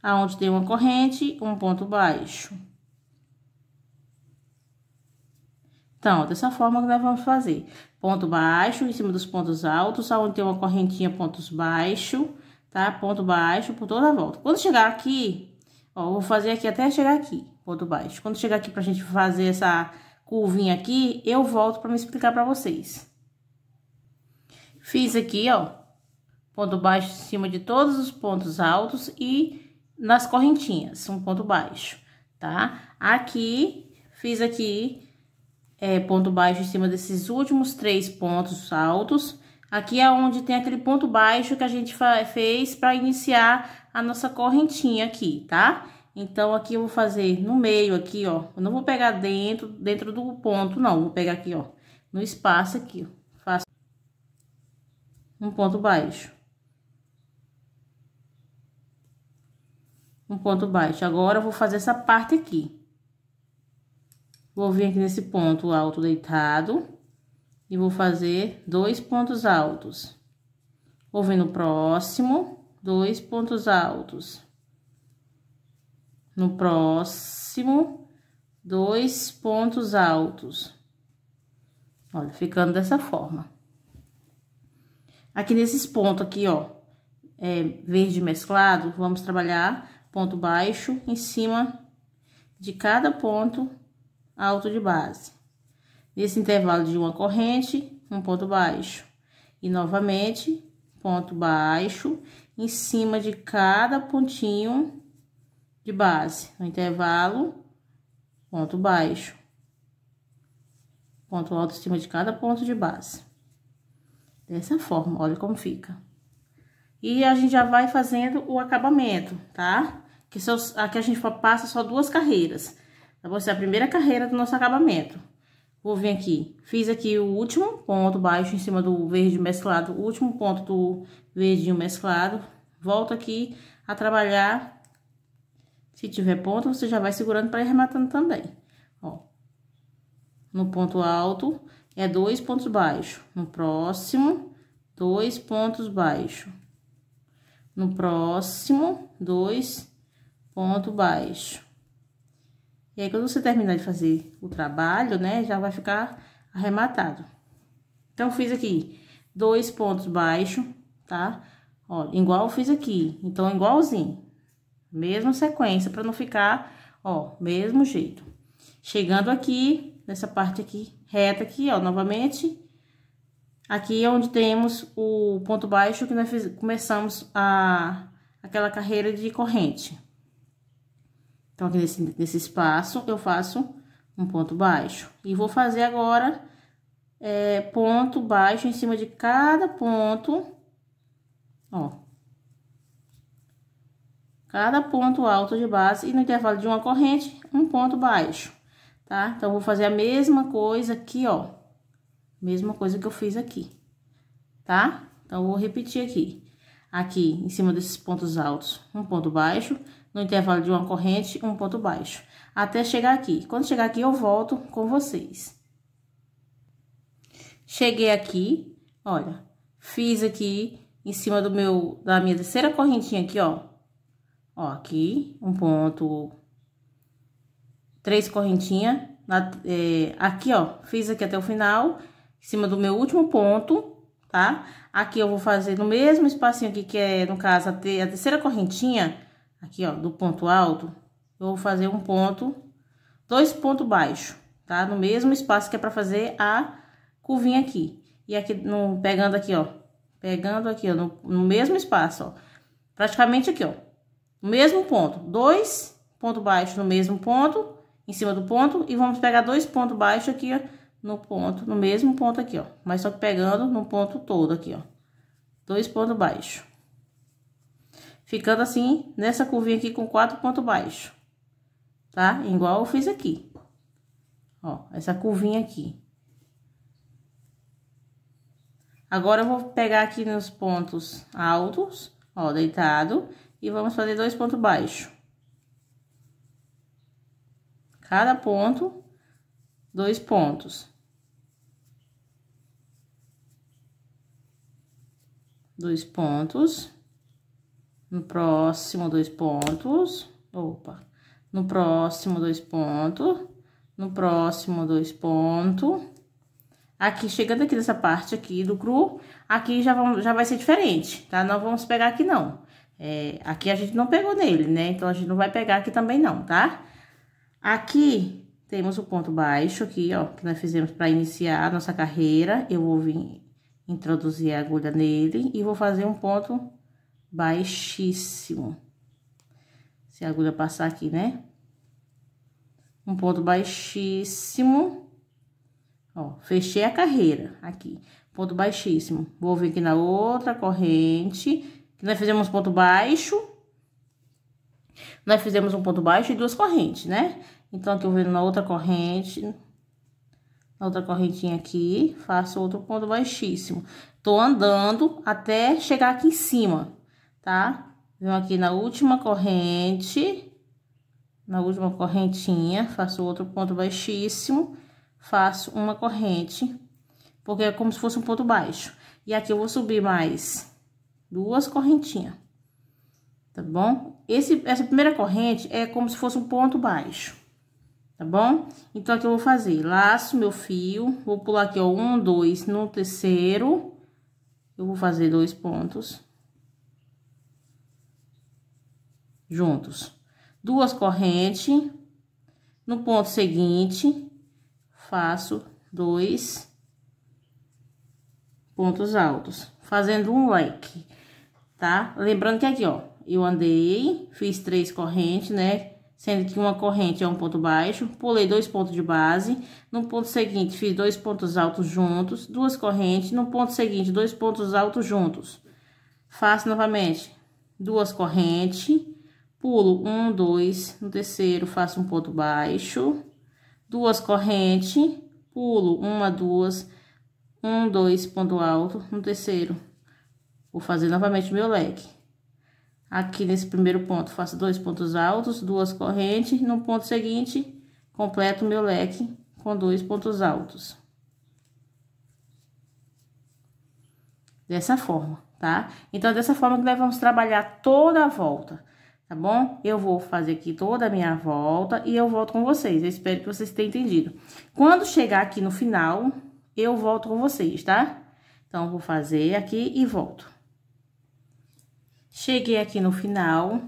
Aonde tem uma corrente, um ponto baixo. Então, dessa forma que nós vamos fazer. Ponto baixo em cima dos pontos altos, aonde tem uma correntinha, pontos baixo, tá? Ponto baixo por toda a volta. Quando chegar aqui, ó, vou fazer aqui até chegar aqui, ponto baixo. Quando chegar aqui pra gente fazer essa curvinha aqui, eu volto pra me explicar pra vocês. Fiz aqui, ó, ponto baixo em cima de todos os pontos altos e nas correntinhas, um ponto baixo, tá? Aqui, fiz aqui é, ponto baixo em cima desses últimos três pontos altos. Aqui é onde tem aquele ponto baixo que a gente fez para iniciar a nossa correntinha aqui, tá? Então, aqui eu vou fazer no meio aqui, ó. Eu não vou pegar dentro, dentro do ponto, não. Vou pegar aqui, ó, no espaço aqui, ó. Faço um ponto baixo. Um ponto baixo. Agora, eu vou fazer essa parte aqui. Vou vir aqui nesse ponto alto deitado e vou fazer dois pontos altos. Vou vir no próximo, dois pontos altos. No próximo, dois pontos altos. Olha, ficando dessa forma. Aqui nesses pontos aqui, ó, é, verde mesclado, vamos trabalhar ponto baixo em cima de cada ponto alto de base. Nesse intervalo de uma corrente, um ponto baixo. E novamente, ponto baixo em cima de cada pontinho de base. No intervalo, ponto baixo. Ponto alto em cima de cada ponto de base. Dessa forma, olha como fica. E a gente já vai fazendo o acabamento, tá? Que são, aqui a gente passa só duas carreiras. Vai ser a primeira carreira do nosso acabamento. Vou vir aqui, fiz aqui o último ponto baixo em cima do verde mesclado, o último ponto do verdinho mesclado. Volto aqui a trabalhar. Se tiver ponto você já vai segurando para ir rematando também. Ó, no ponto alto é dois pontos baixos. No próximo, dois pontos baixos. No próximo, dois pontos baixos. E aí, quando você terminar de fazer o trabalho, né, já vai ficar arrematado. Então, fiz aqui dois pontos baixos, tá? Ó, igual eu fiz aqui. Então, igualzinho. Mesma sequência, pra não ficar, ó, mesmo jeito. Chegando aqui, nessa parte aqui, reta aqui, ó, novamente. Aqui é onde temos o ponto baixo que nós fiz, começamos a, aquela carreira de corrente. Então, aqui nesse, nesse espaço, eu faço um ponto baixo. E vou fazer agora é, ponto baixo em cima de cada ponto, ó. Cada ponto alto de base e no intervalo de uma corrente, um ponto baixo, tá? Então, vou fazer a mesma coisa aqui, ó. Mesma coisa que eu fiz aqui, tá? Então, vou repetir aqui. Aqui, em cima desses pontos altos, um ponto baixo no intervalo de uma corrente, um ponto baixo, até chegar aqui. Quando chegar aqui, eu volto com vocês. Cheguei aqui, olha, fiz aqui em cima do meu, da minha terceira correntinha aqui, ó. Ó, aqui, um ponto, três correntinha, é, aqui, ó, fiz aqui até o final, em cima do meu último ponto, tá? Aqui eu vou fazer no mesmo espacinho aqui, que é, no caso, a, ter, a terceira correntinha, aqui, ó, do ponto alto, eu vou fazer um ponto, dois pontos baixos, tá? No mesmo espaço que é pra fazer a curvinha aqui. E aqui, no, pegando aqui, ó, pegando aqui, ó, no, no mesmo espaço, ó, praticamente aqui, ó, no mesmo ponto, dois pontos baixos no mesmo ponto, em cima do ponto, e vamos pegar dois pontos baixos aqui, ó, no ponto, no mesmo ponto aqui, ó, mas só pegando no ponto todo aqui, ó, dois pontos baixos. Ficando assim, nessa curvinha aqui com quatro pontos baixos. Tá? Igual eu fiz aqui. Ó, essa curvinha aqui. Agora, eu vou pegar aqui nos pontos altos, ó, deitado. E vamos fazer dois pontos baixos. Cada ponto, dois pontos. Dois pontos. No próximo, dois pontos. Opa! No próximo, dois pontos. No próximo, dois pontos. Aqui, chegando aqui nessa parte aqui do cru, aqui já, vamos, já vai ser diferente, tá? Não vamos pegar aqui, não. É, aqui a gente não pegou nele, né? Então, a gente não vai pegar aqui também, não, tá? Aqui, temos o ponto baixo aqui, ó, que nós fizemos para iniciar a nossa carreira. Eu vou vir introduzir a agulha nele e vou fazer um ponto baixíssimo. Se a agulha passar aqui, né? Um ponto baixíssimo. Ó, fechei a carreira aqui. Ponto baixíssimo. Vou vir aqui na outra corrente. Que nós fizemos ponto baixo. Nós fizemos um ponto baixo e duas correntes, né? Então, aqui eu venho na outra corrente, na outra correntinha aqui, faço outro ponto baixíssimo. Tô andando até chegar aqui em cima tá? Venho aqui na última corrente, na última correntinha, faço outro ponto baixíssimo, faço uma corrente, porque é como se fosse um ponto baixo. E aqui eu vou subir mais duas correntinhas, tá bom? Esse, essa primeira corrente é como se fosse um ponto baixo, tá bom? Então, aqui eu vou fazer laço meu fio, vou pular aqui, ó, um, dois, no terceiro, eu vou fazer dois pontos juntos. Duas correntes, no ponto seguinte, faço dois pontos altos, fazendo um leque, tá? Lembrando que aqui, ó, eu andei, fiz três correntes, né? Sendo que uma corrente é um ponto baixo, pulei dois pontos de base, no ponto seguinte fiz dois pontos altos juntos, duas correntes, no ponto seguinte dois pontos altos juntos. Faço novamente duas correntes, pulo um, dois, no terceiro faço um ponto baixo, duas correntes, pulo uma, duas, um, dois, ponto alto, no terceiro, vou fazer novamente meu leque. Aqui nesse primeiro ponto, faço dois pontos altos, duas correntes, no ponto seguinte, completo meu leque com dois pontos altos. Dessa forma, tá? Então, dessa forma que nós vamos trabalhar toda a volta tá bom? Eu vou fazer aqui toda a minha volta e eu volto com vocês. Eu espero que vocês tenham entendido. Quando chegar aqui no final, eu volto com vocês, tá? Então, vou fazer aqui e volto. Cheguei aqui no final,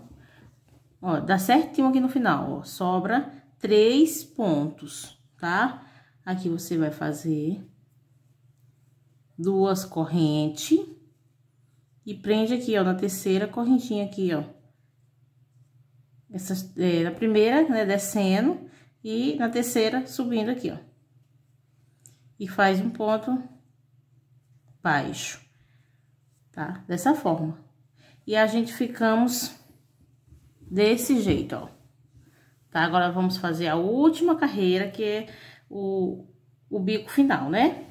ó, dá certinho aqui no final, ó, sobra três pontos, tá? Aqui você vai fazer duas correntes e prende aqui, ó, na terceira correntinha aqui, ó essa é, na primeira, né, descendo, e na terceira, subindo aqui, ó. E faz um ponto baixo, tá? Dessa forma. E a gente ficamos desse jeito, ó. Tá? Agora, vamos fazer a última carreira, que é o, o bico final, né?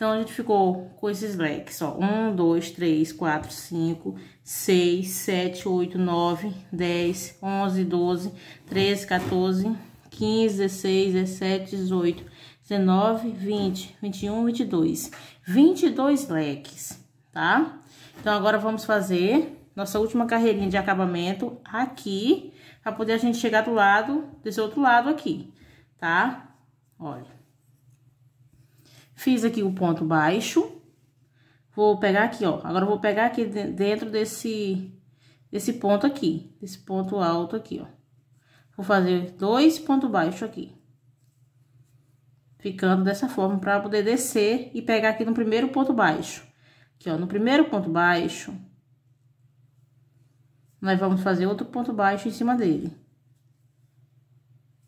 Então, a gente ficou com esses leques, ó. 1, 2, 3, 4, 5, 6, 7, 8, 9, 10, 11, 12, 13, 14, 15, 16, 17, 18, 19, 20, 21, 22. 22 leques, tá? Então, agora vamos fazer nossa última carreirinha de acabamento aqui, pra poder a gente chegar do lado, desse outro lado aqui, tá? Olha. Fiz aqui o ponto baixo. Vou pegar aqui, ó. Agora, vou pegar aqui dentro desse, desse ponto aqui. Desse ponto alto aqui, ó. Vou fazer dois pontos baixos aqui. Ficando dessa forma, pra poder descer e pegar aqui no primeiro ponto baixo. Aqui, ó, no primeiro ponto baixo, nós vamos fazer outro ponto baixo em cima dele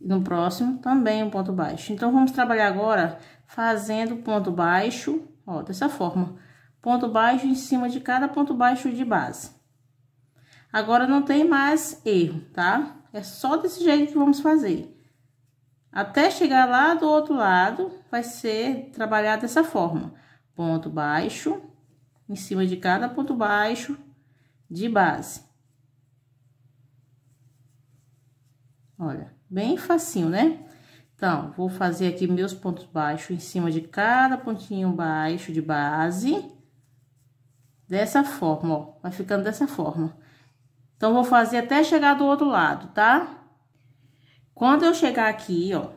no próximo também um ponto baixo. Então, vamos trabalhar agora fazendo ponto baixo, ó, dessa forma. Ponto baixo em cima de cada ponto baixo de base. Agora, não tem mais erro, tá? É só desse jeito que vamos fazer. Até chegar lá do outro lado, vai ser trabalhado dessa forma. Ponto baixo, em cima de cada ponto baixo de base. Olha. Bem facinho, né? Então, vou fazer aqui meus pontos baixos em cima de cada pontinho baixo de base. Dessa forma, ó. Vai ficando dessa forma. Então, vou fazer até chegar do outro lado, tá? Quando eu chegar aqui, ó.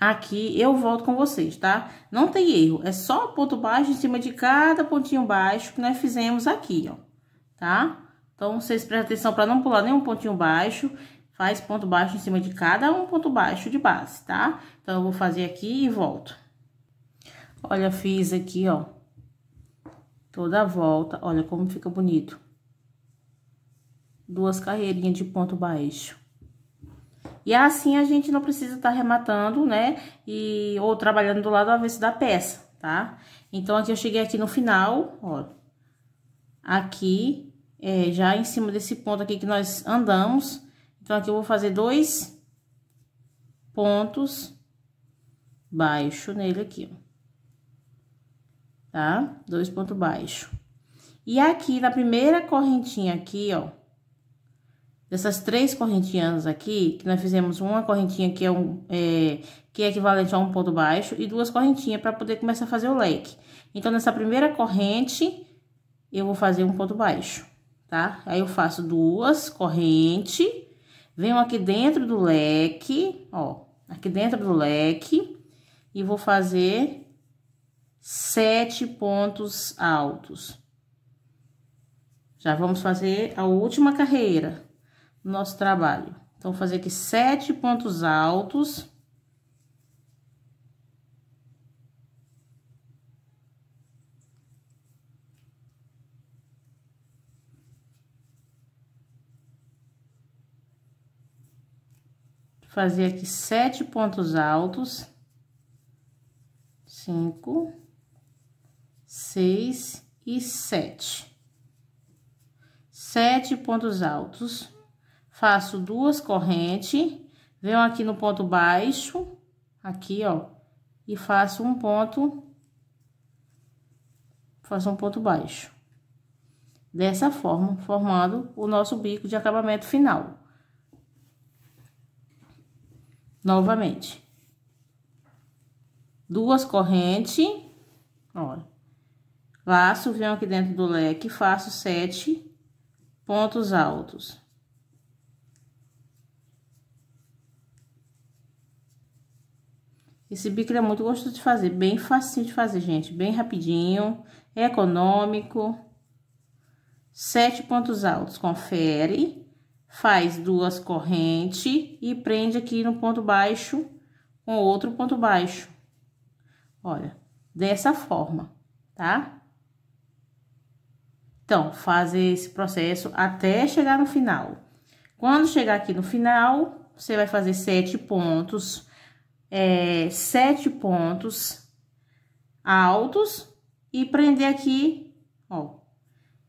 Aqui, eu volto com vocês, tá? Não tem erro. É só ponto baixo em cima de cada pontinho baixo que nós fizemos aqui, ó. Tá? Então, vocês prestem atenção para não pular nenhum pontinho baixo. Faz ponto baixo em cima de cada um ponto baixo de base, tá? Então, eu vou fazer aqui e volto. Olha, fiz aqui, ó. Toda a volta. Olha como fica bonito. Duas carreirinhas de ponto baixo. E assim a gente não precisa estar tá rematando, né? E, ou trabalhando do lado avesso da peça, tá? Então, aqui eu cheguei aqui no final, ó. Aqui, é, já em cima desse ponto aqui que nós andamos. Então, aqui eu vou fazer dois pontos baixo nele aqui, ó. Tá? Dois pontos baixo. E aqui, na primeira correntinha aqui, ó, dessas três correntinhas aqui, que nós fizemos uma correntinha que é, um, é, que é equivalente a um ponto baixo e duas correntinhas para poder começar a fazer o leque. Então, nessa primeira corrente, eu vou fazer um ponto baixo tá? Aí eu faço duas corrente, venho aqui dentro do leque, ó, aqui dentro do leque, e vou fazer sete pontos altos. Já vamos fazer a última carreira do nosso trabalho. Então, fazer aqui sete pontos altos fazer aqui sete pontos altos. Cinco, seis e sete. Sete pontos altos. Faço duas correntes, venho aqui no ponto baixo, aqui, ó, e faço um ponto, faço um ponto baixo. Dessa forma, formando o nosso bico de acabamento final. Novamente. Duas correntes, Laço, venho aqui dentro do leque, faço sete pontos altos. Esse bico é muito gostoso de fazer, bem facinho de fazer, gente. Bem rapidinho, é econômico. Sete pontos altos, confere faz duas correntes e prende aqui no ponto baixo com outro ponto baixo. Olha, dessa forma, tá? Então, fazer esse processo até chegar no final. Quando chegar aqui no final, você vai fazer sete pontos, é, sete pontos altos e prender aqui, ó,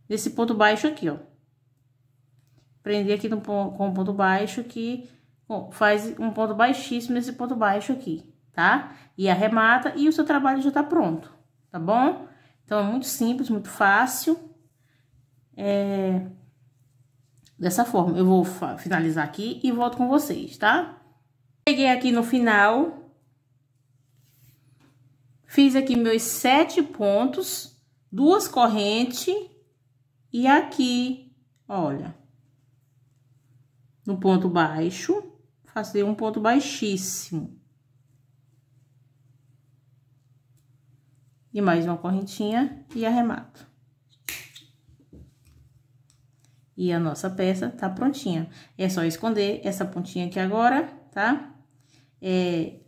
nesse ponto baixo aqui, ó prender aqui no, com o ponto baixo que faz um ponto baixíssimo nesse ponto baixo aqui, tá? E arremata e o seu trabalho já tá pronto, tá bom? Então, é muito simples, muito fácil. É... Dessa forma, eu vou finalizar aqui e volto com vocês, tá? Cheguei aqui no final. Fiz aqui meus sete pontos, duas correntes. E aqui, olha, no ponto baixo, fazer um ponto baixíssimo. E mais uma correntinha e arremato. E a nossa peça tá prontinha. É só esconder essa pontinha aqui agora, tá? É,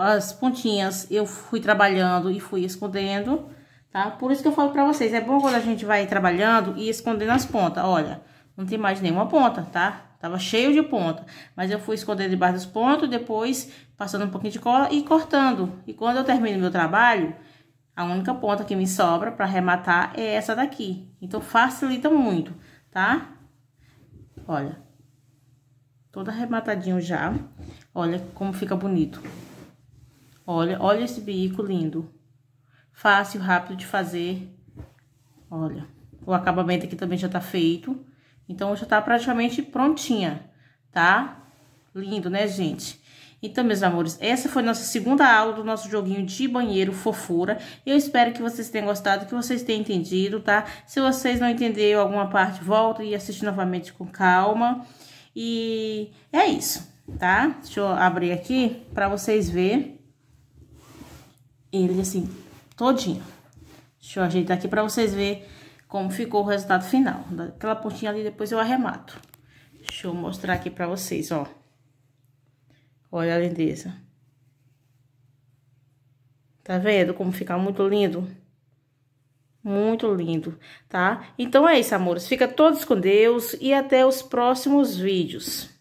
as pontinhas eu fui trabalhando e fui escondendo, tá? Por isso que eu falo pra vocês, é bom quando a gente vai trabalhando e escondendo as pontas, olha... Não tem mais nenhuma ponta, tá? Tava cheio de ponta. Mas eu fui escondendo debaixo dos pontos, depois passando um pouquinho de cola e cortando. E quando eu termino meu trabalho, a única ponta que me sobra para arrematar é essa daqui. Então, facilita muito, tá? Olha. Todo arrematadinho já. Olha como fica bonito. Olha, olha esse bico lindo. Fácil, rápido de fazer. Olha. O acabamento aqui também já tá feito. Então, já tá praticamente prontinha, tá? Lindo, né, gente? Então, meus amores, essa foi nossa segunda aula do nosso joguinho de banheiro fofura. Eu espero que vocês tenham gostado, que vocês tenham entendido, tá? Se vocês não entenderam alguma parte, volta e assiste novamente com calma. E é isso, tá? Deixa eu abrir aqui pra vocês verem ele assim, todinho. Deixa eu ajeitar aqui pra vocês verem como ficou o resultado final. Daquela pontinha ali, depois eu arremato. Deixa eu mostrar aqui pra vocês, ó. Olha a lindeza. Tá vendo como fica muito lindo? Muito lindo, tá? Então é isso, amores. Fica todos com Deus e até os próximos vídeos.